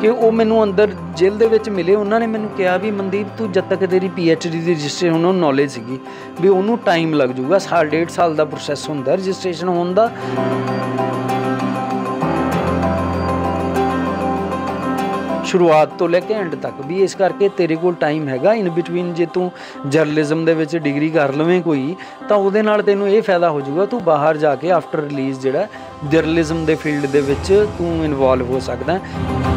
ਕਿ ਉਹ ਮੈਨੂੰ ਅੰਦਰ ਜੇਲ ਦੇ ਵਿੱਚ ਮਿਲੇ ਉਹਨਾਂ ਨੇ ਮੈਨੂੰ ਕਿਹਾ ਵੀ ਮਨਦੀਪ ਤੂੰ ਜਦ ਤੱਕ ਤੇਰੀ ਪੀ ਐਚ ਡੀ ਦੀ ਰਜਿਸਟ੍ਰੇਸ਼ਨ ਨੂੰ ਨੌਲੇਜ ਸੀਗੀ ਵੀ ਉਹਨੂੰ ਟਾਈਮ ਲੱਗ ਜਾਊਗਾ ਸਾਲ ਡੇਢ ਸਾਲ ਦਾ ਪ੍ਰੋਸੈਸ ਹੁੰਦਾ ਰਜਿਸਟ੍ਰੇਸ਼ਨ ਹੋਣ ਦਾ ਸ਼ੁਰੂਆਤ ਤੋਂ ਲੈ ਕੇ ਐਂਡ ਤੱਕ ਵੀ ਇਸ ਕਰਕੇ ਤੇਰੇ ਕੋਲ ਟਾਈਮ ਹੈਗਾ ਇਨ ਬਿਟਵੀਨ ਜੇ ਤੂੰ ਜਰਨਲਿਜ਼ਮ ਦੇ ਵਿੱਚ ਡਿਗਰੀ ਕਰ ਲਵੇਂ ਕੋਈ ਤਾਂ ਉਹਦੇ ਨਾਲ ਤੈਨੂੰ ਇਹ ਫਾਇਦਾ ਹੋ ਜਾਊਗਾ ਤੂੰ ਬਾਹਰ ਜਾ ਕੇ ਆਫਟਰ ਰਿਲੀਜ਼ ਜਿਹੜਾ ਜਰਨਲਿਜ਼ਮ ਦੇ ਫੀਲਡ ਦੇ ਵਿੱਚ ਤੂੰ ਇਨਵੋਲਵ ਹੋ ਸਕਦਾ ਹੈ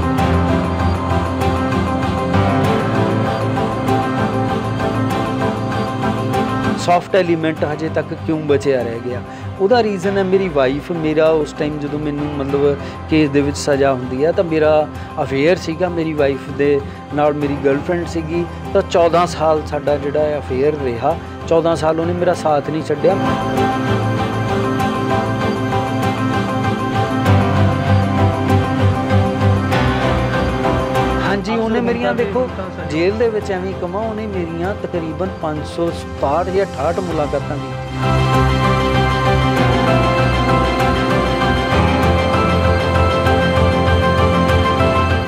ਸੌਫਟ ਐਲੀਮੈਂਟ ਹਜੇ ਤੱਕ ਕਿਉਂ ਬਚਿਆ ਰਹਿ ਗਿਆ ਉਹਦਾ ਰੀਜ਼ਨ ਹੈ ਮੇਰੀ ਵਾਈਫ ਮੇਰਾ ਉਸ ਟਾਈਮ ਜਦੋਂ ਮੈਨੂੰ ਮਤਲਬ ਕੇਸ ਦੇ ਵਿੱਚ ਸਜ਼ਾ ਹੁੰਦੀ ਹੈ ਤਾਂ ਮੇਰਾ ਅਫੇਅਰ ਸੀਗਾ ਮੇਰੀ ਵਾਈਫ ਦੇ ਨਾਲ ਮੇਰੀ ਗਰਲਫ੍ਰੈਂਡ ਸੀਗੀ ਤਾਂ 14 ਸਾਲ ਸਾਡਾ ਜਿਹੜਾ ਹੈ ਅਫੇਅਰ ਰਿਹਾ 14 ਸਾਲ ਉਹਨੇ ਮੇਰਾ ਸਾਥ ਨਹੀਂ ਛੱਡਿਆ ਮੇਰੀਆਂ ਦੇਖੋ ਜੇਲ੍ਹ ਦੇ ਵਿੱਚ ਐਵੇਂ ਕਮਾਉ ਨਹੀਂ ਮੇਰੀਆਂ ਤਕਰੀਬਨ 567 ਜਾਂ 68 ਮੁਲਾਕਾਤਾਂ ਦੀ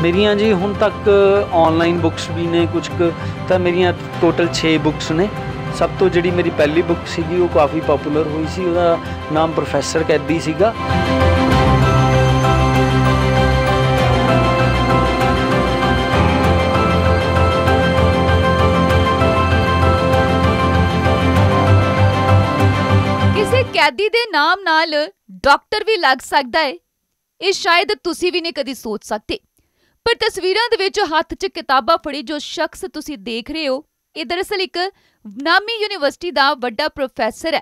ਮੇਰੀਆਂ ਜੀ ਹੁਣ ਤੱਕ ਆਨਲਾਈਨ ਬੁੱਕਸ ਵੀ ਨੇ ਕੁਝ ਤਾਂ ਮੇਰੀਆਂ ਟੋਟਲ 6 ਬੁੱਕਸ ਨੇ ਸਭ ਤੋਂ ਜਿਹੜੀ ਮੇਰੀ ਪਹਿਲੀ ਬੁੱਕ ਸੀਗੀ ਉਹ ਕਾਫੀ ਪਪੂਲਰ ਹੋਈ ਸੀ ਉਹਦਾ ਨਾਮ ਪ੍ਰੋਫੈਸਰ ਕੈਦੀ ਸੀਗਾ ਕੈਦੀ ਦੇ ਨਾਮ ਨਾਲ ਡਾਕਟਰ ਵੀ ਲੱਗ ਸਕਦਾ ਹੈ ਇਹ ਸ਼ਾਇਦ ਤੁਸੀਂ ਵੀ ਨਹੀਂ ਕਦੀ ਸੋਚ ਸਕਦੇ ਪਰ ਤਸਵੀਰਾਂ ਦੇ ਵਿੱਚ ਹੱਥ 'ਚ ਕਿਤਾਬਾਂ ਫੜੀ ਜੋ ਸ਼ਖਸ ਤੁਸੀਂ ਦੇਖ ਰਹੇ ਹੋ ਇਹ ਦਰਅਸਲ ਇੱਕ ਨਾਮੀ ਯੂਨੀਵਰਸਿਟੀ ਦਾ ਵੱਡਾ ਪ੍ਰੋਫੈਸਰ ਹੈ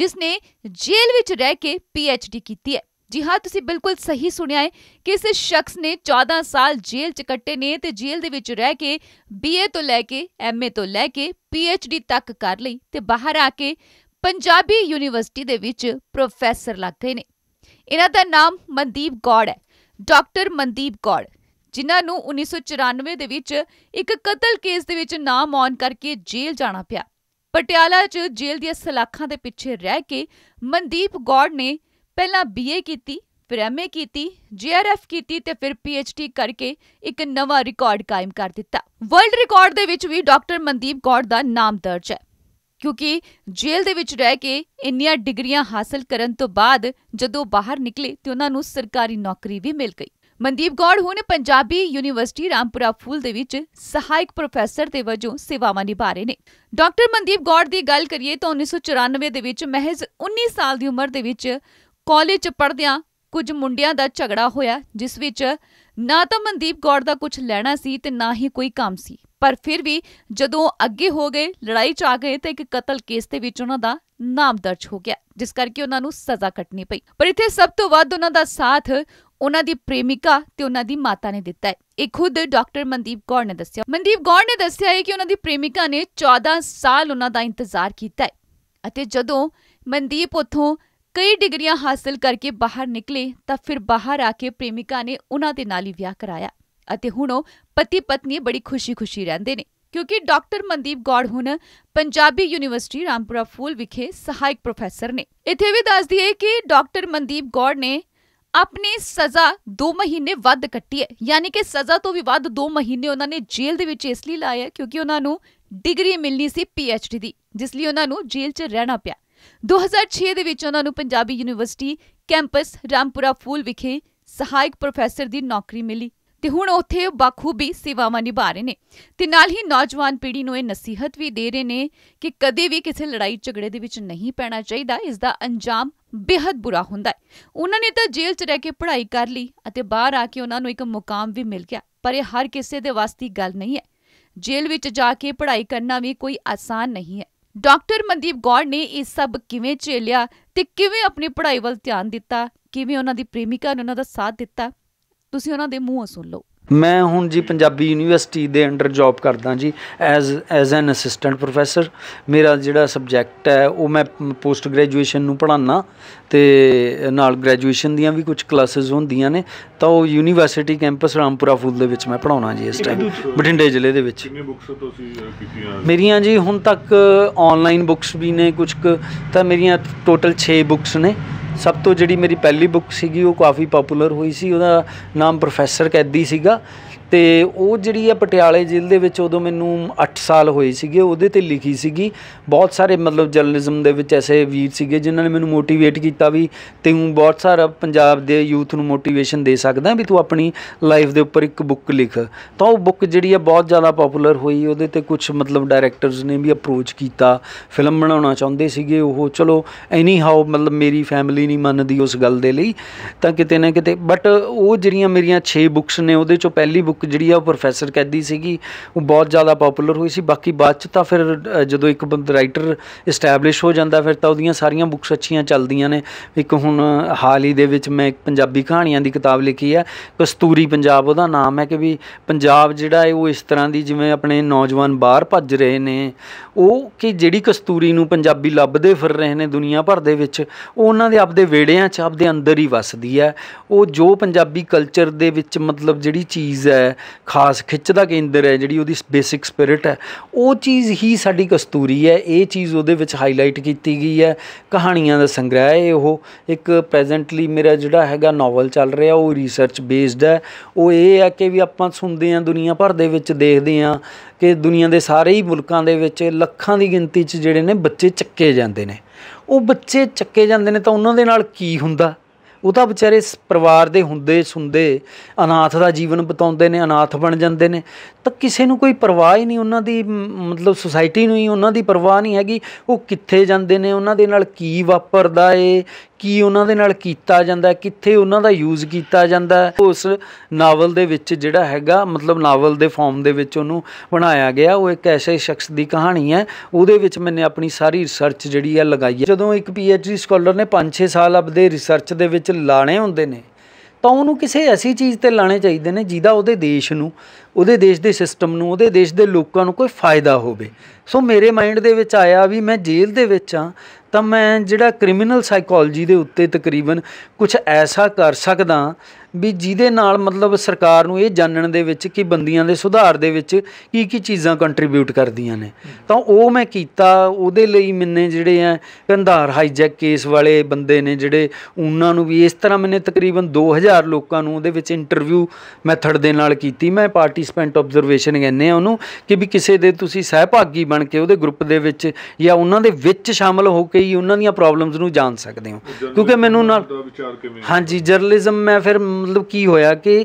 ਜਿਸ ਨੇ ਜੇਲ੍ਹ ਵਿੱਚ ਰਹਿ ਕੇ ਪੀਐਚਡੀ ਕੀਤੀ ਹੈ ਜੀ ਹਾਂ ਤੁਸੀਂ ਬਿਲਕੁਲ ਸਹੀ ਸੁਣਿਆ ਹੈ ਕਿ ਇਸ ਸ਼ਖਸ ਨੇ 14 ਸਾਲ ਜੇਲ੍ਹ 'ਚ ਕੱਟੇ ਨੇ ਤੇ ਜੇਲ੍ਹ ਦੇ ਵਿੱਚ ਰਹਿ ਕੇ ਬੀਏ ਤੋਂ ਲੈ ਕੇ ਐਮਏ ਤੋਂ ਲੈ ਕੇ ਪੀਐਚਡੀ ਤੱਕ ਕਰ ਲਈ ਤੇ ਬਾਹਰ ਆ ਕੇ ਪੰਜਾਬੀ ਯੂਨੀਵਰਸਿਟੀ ਦੇ ਵਿੱਚ ਪ੍ਰੋਫੈਸਰ ਲੱਗ ਗਏ ਨੇ ਇਹਨਾਂ ਦਾ ਨਾਮ ਮਨਦੀਪ ਗੌੜ ਹੈ ਡਾਕਟਰ ਮਨਦੀਪ ਗੌੜ ਜਿਨ੍ਹਾਂ ਨੂੰ 1994 ਦੇ ਵਿੱਚ ਇੱਕ ਕਤਲ ਕੇਸ ਦੇ ਵਿੱਚ ਨਾਮ ਆਉਣ ਕਰਕੇ ਜੇਲ੍ਹ ਜਾਣਾ ਪਿਆ ਪਟਿਆਲਾ 'ਚ ਜੇਲ੍ਹ ਦੀਆਂ ਸਲਾਖਾਂ ਦੇ ਪਿੱਛੇ ਰਹਿ ਕੇ ਮਨਦੀਪ ਗੌੜ ਨੇ ਪਹਿਲਾਂ ਬੀਏ ਕੀਤੀ ਫਿਰ ਐਮਏ ਕੀਤੀ ਜੀਆਰਐਫ ਕੀਤੀ ਤੇ ਫਿਰ ਪੀਐਚਡੀ ਕਰਕੇ ਇੱਕ ਨਵਾਂ ਰਿਕਾਰਡ ਕਾਇਮ ਕਰ ਦਿੱਤਾ ਵਰਲਡ ਰਿਕਾਰਡ ਦੇ ਵਿੱਚ ਵੀ ਡਾਕਟਰ ਮਨਦੀਪ ਗੌੜ ਦਾ ਨਾਮ ਦਰਜ ਹੈ ਕਿਉਂਕਿ ਜੇਲ੍ਹ ਦੇ ਵਿੱਚ ਰਹਿ ਕੇ ਇੰਨੀਆਂ ਡਿਗਰੀਆਂ ਹਾਸਲ ਕਰਨ ਤੋਂ ਬਾਅਦ ਜਦੋਂ ਬਾਹਰ ਨਿਕਲੇ ਤੇ ਉਹਨਾਂ ਨੂੰ ਸਰਕਾਰੀ ਨੌਕਰੀ ਵੀ ਮਿਲ ਗਈ ਮਨਦੀਪ ਗੌੜ ਹੁਣ ਪੰਜਾਬੀ ਯੂਨੀਵਰਸਿਟੀ ਰਾਮਪੁਰਾ ਫੂਲ ਦੇ ਵਿੱਚ ਸਹਾਇਕ ਪ੍ਰੋਫੈਸਰ ਦੇ ਵਜੋਂ ਸੇਵਾਵਾਂ ਨਿਭਾ ਰਹੇ ਨੇ ਡਾਕਟਰ ਮਨਦੀਪ ਗੌੜ ਦੀ ਗੱਲ ਕਰੀਏ ਤਾਂ 1994 ਦੇ ਵਿੱਚ ਮਹਿਜ਼ 19 ਸਾਲ ਦੀ ਉਮਰ ਦੇ ਵਿੱਚ ਕਾਲਜ ਪੜ੍ਹਦਿਆਂ ਕੁਝ ਮੁੰਡਿਆਂ ਦਾ ਝਗੜਾ ਹੋਇਆ ਜਿਸ ਵਿੱਚ ਨਾ ਤਾਂ ਮਨਦੀਪ ਗੌਰ ਦਾ ਕੁਝ ਲੈਣਾ ਸੀ ਤੇ ਨਾ ਹੀ ਕੋਈ ਕੰਮ ਸੀ ਪਰ ਫਿਰ ਵੀ ਜਦੋਂ ਅੱਗੇ ਹੋ ਗਏ ਲੜਾਈ ਚ ਆ ਗਏ ਤੇ ਇੱਕ ਕਤਲ ਕੇਸ ਦੇ ਵਿੱਚ ਉਹਨਾਂ ਦਾ ਨਾਮ ਦਰਜ ਹੋ ਗਿਆ ਜਿਸ ਕਰਕੇ ਉਹਨਾਂ ਨੂੰ ਸਜ਼ਾ ਕੱਟਣੀ ਪਈ ਪਰ ਇੱਥੇ ਸਭ ਤੋਂ ਵੱਧ ਉਹਨਾਂ ਦਾ ਸਾਥ ਉਹਨਾਂ ਦੀ ਪ੍ਰੇਮਿਕਾ ਤੇ ਉਹਨਾਂ ਦੀ ਮਾਤਾ ਨੇ ਦਿੱਤਾ ਹੈ ਇਹ ਖੁਦ ਡਾਕਟਰ ਮਨਦੀਪ ਗੌਰ ਨੇ ਦੱਸਿਆ ਮਨਦੀਪ ਗੌਰ ਨੇ ਦੱਸਿਆ ਹੈ ਕਿ ਉਹਨਾਂ ਦੀ ਪ੍ਰੇਮਿਕਾ ਨੇ 14 ਸਾਲ ਉਹਨਾਂ ਦਾ ਇੰਤਜ਼ਾਰ ਕੀਤਾ ਹੈ ਅਤੇ ਜਦੋਂ ਮਨਦੀਪ ਉਥੋਂ ਕਈ ਡਿਗਰੀਆਂ ਹਾਸਲ ਕਰਕੇ ਬਾਹਰ ਨਿਕਲੇ ਤਾਂ ਫਿਰ ਬਾਹਰ ਆ ਕੇ ਪ੍ਰੇਮਿਕਾ ਨੇ ਉਹਨਾਂ ਦੇ ਨਾਲ ਹੀ ਵਿਆਹ ਕਰਾਇਆ ਅਤੇ ਹੁਣ ਉਹ ਪਤੀ ਪਤਨੀ ਬੜੀ ਖੁਸ਼ੀ-ਖੁਸ਼ੀ ਰਹਿੰਦੇ ਨੇ ਕਿਉਂਕਿ ਡਾਕਟਰ ਮਨਦੀਪ ਗੌੜ ਹੁਣ ਪੰਜਾਬੀ ਯੂਨੀਵਰਸਿਟੀ ਰਾਮਪੁਰਾ ਫੂਲ ਵਿਖੇ ਸਹਾਇਕ ਪ੍ਰੋਫੈਸਰ ਨੇ ਇੱਥੇ ਵੀ ਦੱਸ ਦਈਏ ਕਿ ਡਾਕਟਰ ਮਨਦੀਪ ਗੌੜ ਨੇ ਆਪਣੀ ਸਜ਼ਾ 2 ਮਹੀਨੇ ਵੱਧ ਕੱਟੀ ਹੈ ਯਾਨੀ ਕਿ ਸਜ਼ਾ ਤੋਂ ਵੀ ਵੱਧ 2 ਮਹੀਨੇ ਉਹਨਾਂ ਨੇ ਜੇਲ੍ਹ ਦੇ ਵਿੱਚ ਇਸ ਲਈ ਲਾਇਆ ਕਿਉਂਕਿ ਉਹਨਾਂ ਨੂੰ ਡਿਗਰੀ ਮਿਲਣੀ ਸੀ ਪੀਐਚਡੀ ਦੀ ਜਿਸ ਲਈ ਉਹਨਾਂ ਨੂੰ ਜੇਲ੍ਹ 'ਚ ਰਹਿਣਾ ਪਿਆ 2006 ਦੇ ਵਿੱਚ ਉਹਨਾਂ ਨੂੰ ਪੰਜਾਬੀ ਯੂਨੀਵਰਸਿਟੀ ਕੈਂਪਸ ਰਾਮਪੁਰਾ ਫੂਲ ਵਿਖੇ ਸਹਾਇਕ ਪ੍ਰੋਫੈਸਰ ਦੀ ਨੌਕਰੀ ਮਿਲੀ ਤੇ ਹੁਣ ਉੱਥੇ ਬਖੂਬੀ ਸੇਵਾਵਾਂ ਨਿਭਾ ਰਹੇ ਨੇ ਤੇ ਨਾਲ ਹੀ ਨੌਜਵਾਨ ਪੀੜ੍ਹੀ ਨੂੰ ਇਹ ਨਸੀਹਤ ਵੀ ਦੇ ਰਹੇ ਨੇ ਕਿ ਕਦੇ ਵੀ ਕਿਸੇ ਲੜਾਈ ਝਗੜੇ ਦੇ ਵਿੱਚ ਨਹੀਂ ਪੈਣਾ ਚਾਹੀਦਾ ਇਸ ਦਾ ਅੰਜਾਮ ਬੇहद ਬੁਰਾ ਹੁੰਦਾ ਹੈ ਉਹਨਾਂ ਨੇ ਤਾਂ ਜੇਲ੍ਹ 'ਚ ਰਹਿ ਕੇ ਪੜ੍ਹਾਈ ਕਰ ਲਈ ਅਤੇ ਬਾਹਰ ਆ ਕੇ ਉਹਨਾਂ ਨੂੰ ਇੱਕ ਮੁਕਾਮ ਵੀ ਮਿਲ ਗਿਆ ਪਰ ਇਹ ਹਰ ਕਿਸੇ ਦੇ ਵਾਸਤੇ ਗੱਲ ਨਹੀਂ ਹੈ ਜੇਲ੍ਹ ਵਿੱਚ ਜਾ ਕੇ ਪੜ੍ਹਾਈ ਕਰਨਾ ਵੀ ਕੋਈ ਆਸਾਨ ਨਹੀਂ ਹੈ ਡਾਕਟਰ ਮਨਦੀਪ ਗੌਰ ਨੇ ਇਹ ਸਭ ਕਿਵੇਂ ਝੇਲਿਆ ਤੇ ਕਿਵੇਂ ਆਪਣੀ ਪੜ੍ਹਾਈ ਵੱਲ ਧਿਆਨ ਦਿੱਤਾ ਕਿਵੇਂ ਉਹਨਾਂ ਦੀ ਪ੍ਰੇਮਿਕਾ ਨੇ ਉਹਨਾਂ ਦਾ ਸਾਥ ਦਿੱਤਾ ਤੁਸੀਂ ਉਹਨਾਂ ਦੇ ਮੂੰਹੋਂ ਸੁਣ ਲਓ ਮੈਂ ਹੁਣ ਜੀ ਪੰਜਾਬੀ ਯੂਨੀਵਰਸਿਟੀ ਦੇ ਅੰਡਰ ਜੌਬ ਕਰਦਾ ਜੀ as as an assistant professor ਮੇਰਾ ਜਿਹੜਾ ਸਬਜੈਕਟ ਹੈ ਉਹ ਮੈਂ ਪੋਸਟ ਗ੍ਰੈਜੂਏਸ਼ਨ ਨੂੰ ਪੜਾਉਣਾ ਤੇ ਨਾਲ ਗ੍ਰੈਜੂਏਸ਼ਨ ਦੀਆਂ ਵੀ ਕੁਝ ਕਲਾਸਿਸ ਹੁੰਦੀਆਂ ਨੇ ਤਾਂ ਉਹ ਯੂਨੀਵਰਸਿਟੀ ਕੈਂਪਸ ਰਾਮਪੁਰਾ ਫੂਲ ਦੇ ਵਿੱਚ ਮੈਂ ਪੜਾਉਣਾ ਜੀ ਇਸ ਟਾਈਮ ਬਠਿੰਡੇ ਜ਼ਿਲ੍ਹੇ ਦੇ ਵਿੱਚ ਕਿੰਨੇ ਬੁੱਕਸ ਤੁਸੀਂ ਕੀਤੀਆਂ ਮੇਰੀਆਂ ਜੀ ਹੁਣ ਤੱਕ ਆਨਲਾਈਨ ਬੁੱਕਸ ਵੀ ਨੇ ਕੁਝ ਤਾਂ ਮੇਰੀਆਂ ਟੋਟਲ 6 ਬੁੱਕਸ ਨੇ ਸਭ ਤੋਂ ਜਿਹੜੀ ਮੇਰੀ ਪਹਿਲੀ ਬੁੱਕ ਸੀਗੀ ਉਹ ਕਾਫੀ ਪਪੂਲਰ ਹੋਈ ਸੀ ਉਹਦਾ ਨਾਮ ਪ੍ਰੋਫੈਸਰ ਕੈਦੀ ਸੀਗਾ ਤੇ ਉਹ ਜਿਹੜੀ ਆ ਪਟਿਆਲੇ ਜ਼ਿਲ੍ਹੇ ਦੇ ਵਿੱਚ ਉਦੋਂ ਮੈਨੂੰ 8 ਸਾਲ ਹੋਏ ਸੀਗੇ ਉਹਦੇ ਤੇ ਲਿਖੀ ਸੀਗੀ ਬਹੁਤ ਸਾਰੇ ਮਤਲਬ ਜਰਨਲਿਜ਼ਮ ਦੇ ਵਿੱਚ ਐਸੇ ਵੀਰ ਸੀਗੇ ਜਿਨ੍ਹਾਂ ਨੇ ਮੈਨੂੰ ਮੋਟੀਵੇਟ ਕੀਤਾ ਵੀ ਤੈਨੂੰ ਬਹੁਤ ਸਾਰਾ ਪੰਜਾਬ ਦੇ ਯੂਥ ਨੂੰ ਮੋਟੀਵੇਸ਼ਨ ਦੇ ਸਕਦਾ ਵੀ ਤੂੰ ਆਪਣੀ ਲਾਈਫ ਦੇ ਉੱਪਰ ਇੱਕ ਬੁੱਕ ਲਿਖ ਤਾਂ ਉਹ ਬੁੱਕ ਜਿਹੜੀ ਆ ਬਹੁਤ ਜ਼ਿਆਦਾ ਪਪੂਲਰ ਹੋਈ ਉਹਦੇ ਤੇ ਕੁਝ ਮਤਲਬ ਡਾਇਰੈਕਟਰਸ ਨੇ ਵੀ ਅਪਰੋਚ ਕੀਤਾ ਫਿਲਮ ਬਣਾਉਣਾ ਚਾਹੁੰਦੇ ਸੀਗੇ ਉਹ ਚਲੋ ਐਨੀ ਹਾਊ ਮਤਲਬ ਮੇਰੀ ਫੈਮਿਲੀ ਨਹੀਂ ਮੰਨਦੀ ਉਸ ਗੱਲ ਦੇ ਲਈ ਤਾਂ ਕਿਤੇ ਨਾ ਕਿਤੇ ਬਟ ਉਹ ਜਿਹੜੀਆਂ ਮੇਰੀਆਂ 6 ਬੁੱਕਸ ਨੇ ਉਹਦੇ ਚੋਂ ਪਹਿਲੀ ਬੁੱਕ ਬੁੱਕ ਜਿਹੜੀ ਆ ਉਹ ਪ੍ਰੋਫੈਸਰ ਕੈਦੀ ਸੀਗੀ ਉਹ ਬਹੁਤ ਜ਼ਿਆਦਾ ਪਪੂਲਰ ਹੋਈ ਸੀ ਬਾਕੀ ਬਾਅਦ ਚ ਤਾਂ ਫਿਰ ਜਦੋਂ ਇੱਕ ਬੰਦ ਰਾਈਟਰ ਐਸਟੈਬਲਿਸ਼ ਹੋ ਜਾਂਦਾ ਫਿਰ ਤਾਂ ਉਹਦੀਆਂ ਸਾਰੀਆਂ ਬੁੱਕਸ ਅੱਛੀਆਂ ਚੱਲਦੀਆਂ ਨੇ ਇੱਕ ਹੁਣ ਹਾਲ ਹੀ ਦੇ ਵਿੱਚ ਮੈਂ ਇੱਕ ਪੰਜਾਬੀ ਕਹਾਣੀਆਂ ਦੀ ਕਿਤਾਬ ਲਿਖੀ ਆ ਕਸਤੂਰੀ ਪੰਜਾਬ ਉਹਦਾ ਨਾਮ ਹੈ ਕਿ ਵੀ ਪੰਜਾਬ ਜਿਹੜਾ ਹੈ ਉਹ ਇਸ ਤਰ੍ਹਾਂ ਦੀ ਜਿਵੇਂ ਆਪਣੇ ਨੌਜਵਾਨ ਬਾਹਰ ਭੱਜ ਰਹੇ ਨੇ ਉਹ ਕਿ ਜਿਹੜੀ ਕਸਤੂਰੀ ਨੂੰ ਪੰਜਾਬੀ ਲੱਭਦੇ ਫਿਰ ਰਹੇ ਨੇ ਦੁਨੀਆ ਭਰ ਦੇ ਵਿੱਚ ਉਹ ਉਹਨਾਂ ਦੇ ਆਪਦੇ ਵੇੜਿਆਂ 'ਚ ਆਪਦੇ ਅੰਦਰ ਹੀ ਵੱਸਦੀ ਹੈ ਉਹ ਜੋ ਪੰਜਾਬੀ ਕਲਚਰ ਦੇ ਵਿੱਚ ਮਤਲਬ ਜਿਹੜੀ ਚੀਜ਼ ਹੈ ਹੈ ਖਾਸ ਖਿੱਚ ਦਾ ਕੇਂਦਰ ਹੈ ਜਿਹੜੀ ਉਹਦੀ ਬੇਸਿਕ ਸਪਿਰਿਟ ਹੈ ਉਹ ਚੀਜ਼ ਹੀ ਸਾਡੀ ਕਸਤੂਰੀ ਹੈ ਇਹ ਚੀਜ਼ ਉਹਦੇ ਵਿੱਚ ਹਾਈਲਾਈਟ ਕੀਤੀ ਗਈ ਹੈ ਕਹਾਣੀਆਂ ਦਾ ਸੰਗ੍ਰਹਿ ਹੈ ਉਹ ਇੱਕ ਪ੍ਰੈਜ਼ੈਂਟਲੀ ਮੇਰਾ ਜਿਹੜਾ ਹੈਗਾ ਨੋਵਲ ਚੱਲ ਰਿਹਾ ਉਹ ਰਿਸਰਚ ਬੇਸਡ ਹੈ ਉਹ ਇਹ ਹੈ ਕਿ ਵੀ ਆਪਾਂ ਸੁਣਦੇ ਹਾਂ ਦੁਨੀਆ ਭਰ ਦੇ ਵਿੱਚ ਦੇਖਦੇ ਹਾਂ ਕਿ ਦੁਨੀਆ ਦੇ ਸਾਰੇ ਹੀ ਮੁਲਕਾਂ ਦੇ ਵਿੱਚ ਲੱਖਾਂ ਦੀ ਗਿਣਤੀ 'ਚ ਜਿਹੜੇ ਨੇ ਬੱਚੇ ਚੱਕੇ ਜਾਂਦੇ ਨੇ ਉਹ ਬੱਚੇ ਚੱਕੇ ਜਾਂਦੇ ਨੇ ਤਾਂ ਉਹਨਾਂ ਦੇ ਨਾਲ ਕੀ ਹੁੰਦਾ ਉਹ ਤਾਂ ਵਿਚਾਰੇ ਪਰਿਵਾਰ ਦੇ ਹੁੰਦੇ ਸੁੰਦੇ ਅਨਾਥ ਦਾ ਜੀਵਨ ਬਤਾਉਂਦੇ ਨੇ ਅਨਾਥ ਬਣ ਜਾਂਦੇ ਨੇ ਤਾਂ ਕਿਸੇ ਨੂੰ ਕੋਈ ਪਰਵਾਹ ਹੀ ਨਹੀਂ ਉਹਨਾਂ ਦੀ ਮਤਲਬ ਸੁਸਾਇਟੀ ਨੂੰ ਹੀ ਉਹਨਾਂ ਦੀ ਪਰਵਾਹ ਨਹੀਂ ਹੈਗੀ ਉਹ ਕਿੱਥੇ ਜਾਂਦੇ ਨੇ ਉਹਨਾਂ ਦੇ ਨਾਲ ਕੀ ਵਾਪਰਦਾ ਏ ਕੀ ਉਹਨਾਂ ਦੇ ਨਾਲ ਕੀਤਾ ਜਾਂਦਾ ਕਿੱਥੇ ਉਹਨਾਂ ਦਾ ਯੂਜ਼ ਕੀਤਾ ਜਾਂਦਾ ਉਸ ਨਾਵਲ ਦੇ ਵਿੱਚ ਜਿਹੜਾ ਹੈਗਾ ਮਤਲਬ ਨਾਵਲ ਦੇ ਫਾਰਮ ਦੇ ਵਿੱਚ ਉਹਨੂੰ ਬਣਾਇਆ ਗਿਆ ਉਹ ਇੱਕ ਐਸੇ ਸ਼ਖਸ ਦੀ ਕਹਾਣੀ ਹੈ ਉਹਦੇ ਵਿੱਚ ਮੈਨੇ ਆਪਣੀ ਸਾਰੀ ਰਿਸਰਚ ਜਿਹੜੀ ਹੈ ਲਗਾਈ ਹੈ ਜਦੋਂ ਇੱਕ ਪੀਐਚਡੀ ਸਕਾਲਰ ਨੇ 5-6 ਸਾਲ ਆਪਦੇ ਰਿਸਰਚ ਦੇ ਵਿੱਚ ਲਾਣੇ ਹੁੰਦੇ ਨੇ ਤਾਂ ਉਹਨੂੰ ਕਿਸੇ ਐਸੀ ਚੀਜ਼ ਤੇ ਲਾਣੇ ਚਾਹੀਦੇ ਨੇ ਜਿਹਦਾ ਉਹਦੇ ਦੇਸ਼ ਨੂੰ ਉਹਦੇ ਦੇਸ਼ ਦੇ ਸਿਸਟਮ ਨੂੰ ਉਹਦੇ ਦੇਸ਼ ਦੇ ਲੋਕਾਂ ਨੂੰ ਕੋਈ ਫਾਇਦਾ ਹੋਵੇ ਸੋ ਮੇਰੇ ਮਾਈਂਡ ਦੇ ਵਿੱਚ ਆਇਆ ਵੀ ਮੈਂ ਜੇਲ੍ਹ ਦੇ ਵਿੱਚ ਆ ਤਾਂ ਮੈਂ ਜਿਹੜਾ ਕ੍ਰਿਮੀਨਲ ਸਾਈਕੋਲੋਜੀ ਦੇ ਉੱਤੇ ਤਕਰੀਬਨ ਕੁਝ ਐਸਾ ਕਰ ਸਕਦਾ ਵੀ ਜਿਹਦੇ ਨਾਲ ਮਤਲਬ ਸਰਕਾਰ ਨੂੰ ਇਹ ਜਾਣਨ ਦੇ ਵਿੱਚ ਕਿ ਬੰਦੀਆਂ ਦੇ ਸੁਧਾਰ ਦੇ ਵਿੱਚ ਕੀ ਕੀ ਚੀਜ਼ਾਂ ਕੰਟਰੀਬਿਊਟ ਕਰਦੀਆਂ ਨੇ ਤਾਂ ਉਹ ਮੈਂ ਕੀਤਾ ਉਹਦੇ ਲਈ ਮੈਨੇ ਜਿਹੜੇ ਆ ਕੰਧਾਰ ਹਾਈਜੈਕ ਕੇਸ ਵਾਲੇ ਬੰਦੇ ਨੇ ਜਿਹੜੇ ਉਹਨਾਂ ਨੂੰ ਵੀ ਇਸ ਤਰ੍ਹਾਂ ਮੈਨੇ ਤਕਰੀਬਨ 2000 ਲੋਕਾਂ ਨੂੰ ਉਹਦੇ ਵਿੱਚ ਇੰਟਰਵਿਊ ਮੈਥਡ ਦੇ ਨਾਲ ਕੀਤੀ ਮੈਂ ਪਾਰਟਿਸਪੈਂਟ ਆਬਜ਼ਰਵੇਸ਼ਨ ਕਹਿੰਦੇ ਆ ਉਹਨੂੰ ਕਿ ਵੀ ਕਿਸੇ ਦੇ ਤੁਸੀਂ ਸਹਿਭਾਗੀ ਬਣ ਕੇ ਉਹਦੇ ਗਰੁੱਪ ਦੇ ਵਿੱਚ ਜਾਂ ਉਹਨਾਂ ਦੇ ਵਿੱਚ ਸ਼ਾਮਲ ਹੋ ਕੇ ਲਈ ਉਹਨਾਂ ਦੀਆਂ ਪ੍ਰੋਬਲਮਸ ਨੂੰ ਜਾਣ ਸਕਦੇ ਹੋ ਕਿਉਂਕਿ ਮੈਨੂੰ ਨਾਲ ਹਾਂਜੀ ਜਰਨਲਿਜ਼ਮ ਮੈਂ ਫਿਰ ਮਤਲਬ ਕੀ ਹੋਇਆ ਕਿ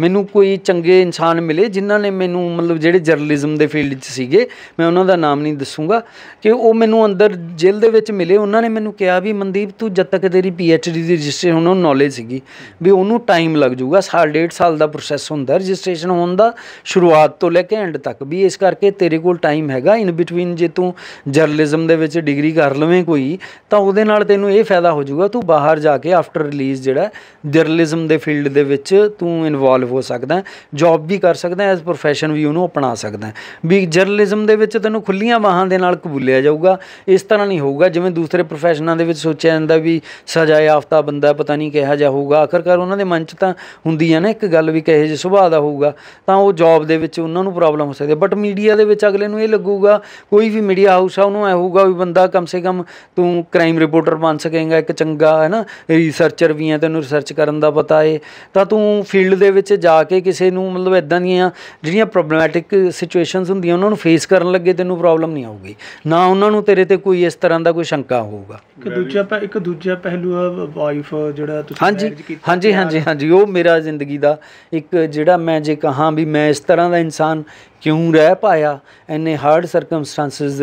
ਮੈਨੂੰ ਕੋਈ ਚੰਗੇ ਇਨਸਾਨ ਮਿਲੇ ਜਿਨ੍ਹਾਂ ਨੇ ਮੈਨੂੰ ਮਤਲਬ ਜਿਹੜੇ ਜਰਨਲਿਜ਼ਮ ਦੇ ਫੀਲਡ 'ਚ ਸੀਗੇ ਮੈਂ ਉਹਨਾਂ ਦਾ ਨਾਮ ਨਹੀਂ ਦੱਸੂਗਾ ਕਿ ਉਹ ਮੈਨੂੰ ਅੰਦਰ ਜੇਲ੍ਹ ਦੇ ਵਿੱਚ ਮਿਲੇ ਉਹਨਾਂ ਨੇ ਮੈਨੂੰ ਕਿਹਾ ਵੀ ਮਨਦੀਪ ਤੂੰ ਜਦ ਤੱਕ ਤੇਰੀ ਪੀ ਐਚ ਡੀ ਦੀ ਰਜਿਸਟ੍ਰੇਸ਼ਨ ਉਹਨਾਂ ਨੂੰ ਨੌਲੇਜ ਸੀਗੀ ਵੀ ਉਹਨੂੰ ਟਾਈਮ ਲੱਗ ਜਾਊਗਾ ਸਾਲ ਡੇਢ ਸਾਲ ਦਾ ਪ੍ਰੋਸੈਸ ਹੁੰਦਾ ਰਜਿਸਟ੍ਰੇਸ਼ਨ ਹੋਣ ਦਾ ਸ਼ੁਰੂਆਤ ਤੋਂ ਲੈ ਕੇ ਐਂਡ ਤੱਕ ਵੀ ਇਸ ਕਰਕੇ ਤੇਰੇ ਕੋਲ ਟਾਈਮ ਹੈਗਾ ਇਨ ਬਿਟਵੀਨ ਜੇ ਤੂੰ ਜਰਨਲਿਜ਼ਮ ਦੇ ਵਿੱਚ ਡਿਗਰੀ ਕਰ ਲਵੇਂ ਕੋਈ ਤਾਂ ਉਹਦੇ ਨਾਲ ਤੈਨੂੰ ਇਹ ਫਾਇਦਾ ਹੋ ਜਾਊਗਾ ਤੂੰ ਬਾਹਰ ਜਾ ਕੇ ਆਫਟਰ ਰਿਲੀਜ਼ ਜਿਹੜਾ ਜਰਨਲਿਜ਼ਮ ਦੇ ਫੀਲਡ ਦੇ ਵਿੱਚ ਤੂੰ ਇਨਵੋਲਵ ਐਕਟਿਵ ਹੋ ਸਕਦਾ ਜੌਬ ਵੀ ਕਰ ਸਕਦਾ ਐਸ ਪ੍ਰੋਫੈਸ਼ਨ ਵੀ ਉਹਨੂੰ ਅਪਣਾ ਸਕਦਾ ਵੀ ਜਰਨਲਿਜ਼ਮ ਦੇ ਵਿੱਚ ਤੈਨੂੰ ਖੁੱਲੀਆਂ ਬਾਹਾਂ ਦੇ ਨਾਲ ਕਬੂਲਿਆ ਜਾਊਗਾ ਇਸ ਤਰ੍ਹਾਂ ਨਹੀਂ ਹੋਊਗਾ ਜਿਵੇਂ ਦੂਸਰੇ ਪ੍ਰੋਫੈਸ਼ਨਾਂ ਦੇ ਵਿੱਚ ਸੋਚਿਆ ਜਾਂਦਾ ਵੀ ਸਜ਼ਾ ਆਫਤਾ ਬੰਦਾ ਪਤਾ ਨਹੀਂ ਕਿਹਾ ਜਾ ਹੋਊਗਾ ਆਖਰਕਾਰ ਉਹਨਾਂ ਦੇ ਮਨ 'ਚ ਤਾਂ ਹੁੰਦੀ ਆ ਨਾ ਇੱਕ ਗੱਲ ਵੀ ਕਹੇ ਜੇ ਸੁਭਾਅ ਦਾ ਹੋਊਗਾ ਤਾਂ ਉਹ ਜੌਬ ਦੇ ਵਿੱਚ ਉਹਨਾਂ ਨੂੰ ਪ੍ਰੋਬਲਮ ਹੋ ਸਕਦੀ ਬਟ ਮੀਡੀਆ ਦੇ ਵਿੱਚ ਅਗਲੇ ਨੂੰ ਇਹ ਲੱਗੂਗਾ ਕੋਈ ਵੀ ਮੀਡੀਆ ਹਾਊਸ ਆ ਉਹਨੂੰ ਐ ਹੋਊਗਾ ਵੀ ਬੰਦਾ ਕਮ ਸੇ ਕਮ ਤੂੰ ਕ੍ਰਾਈਮ ਰਿਪੋਰਟਰ ਬਣ ਸਕੇਗਾ ਇੱਕ ਚੰਗਾ ਹੈ ਨਾ ਰਿਸਰਚਰ ਵੀ ਹੈ ਤੈਨੂੰ ਰਿਸਰਚ ਕਰਨ ਦਾ ਪਤਾ ਏ ਤਾਂ ਤੂੰ ਫੀਲਡ ਦੇ ਵਿੱਚ ਜਾ ਕੇ ਕਿਸੇ ਨੂੰ ਮਤਲਬ ਇਦਾਂ ਦੀਆਂ ਜਿਹੜੀਆਂ ਪ੍ਰੋਬਲਮੈਟਿਕ ਸਿਚੁਏਸ਼ਨਸ ਹੁੰਦੀਆਂ ਉਹਨਾਂ ਨੂੰ ਫੇਸ ਕਰਨ ਲੱਗੇ ਤੈਨੂੰ ਪ੍ਰੋਬਲਮ ਨਹੀਂ ਆਊਗੀ ਨਾ ਉਹਨਾਂ ਨੂੰ ਤੇਰੇ ਤੇ ਕੋਈ ਇਸ ਤਰ੍ਹਾਂ ਦਾ ਕੋਈ ਸ਼ੰਕਾ ਹੋਊਗਾ ਇੱਕ ਦੂਜਾ ਇੱਕ ਦੂਜਾ ਪਹਿਲੂ ਆ ਵਾਈਫ ਜਿਹੜਾ ਤੁਸੀਂ ਹਾਂਜੀ ਹਾਂਜੀ ਹਾਂਜੀ ਹਾਂਜੀ ਉਹ ਮੇਰਾ ਜ਼ਿੰਦਗੀ ਦਾ ਇੱਕ ਜਿਹੜਾ ਮੈਂ ਜੇ ਕਹਾਂ ਵੀ ਮੈਂ ਇਸ ਤਰ੍ਹਾਂ ਦਾ ਇਨਸਾਨ ਕਿਉਂ ਰਹਿ ਪਾਇਆ ਐਨੇ ਹਾਰਡ ਸਰਕਮਸਟੈਂਸਸ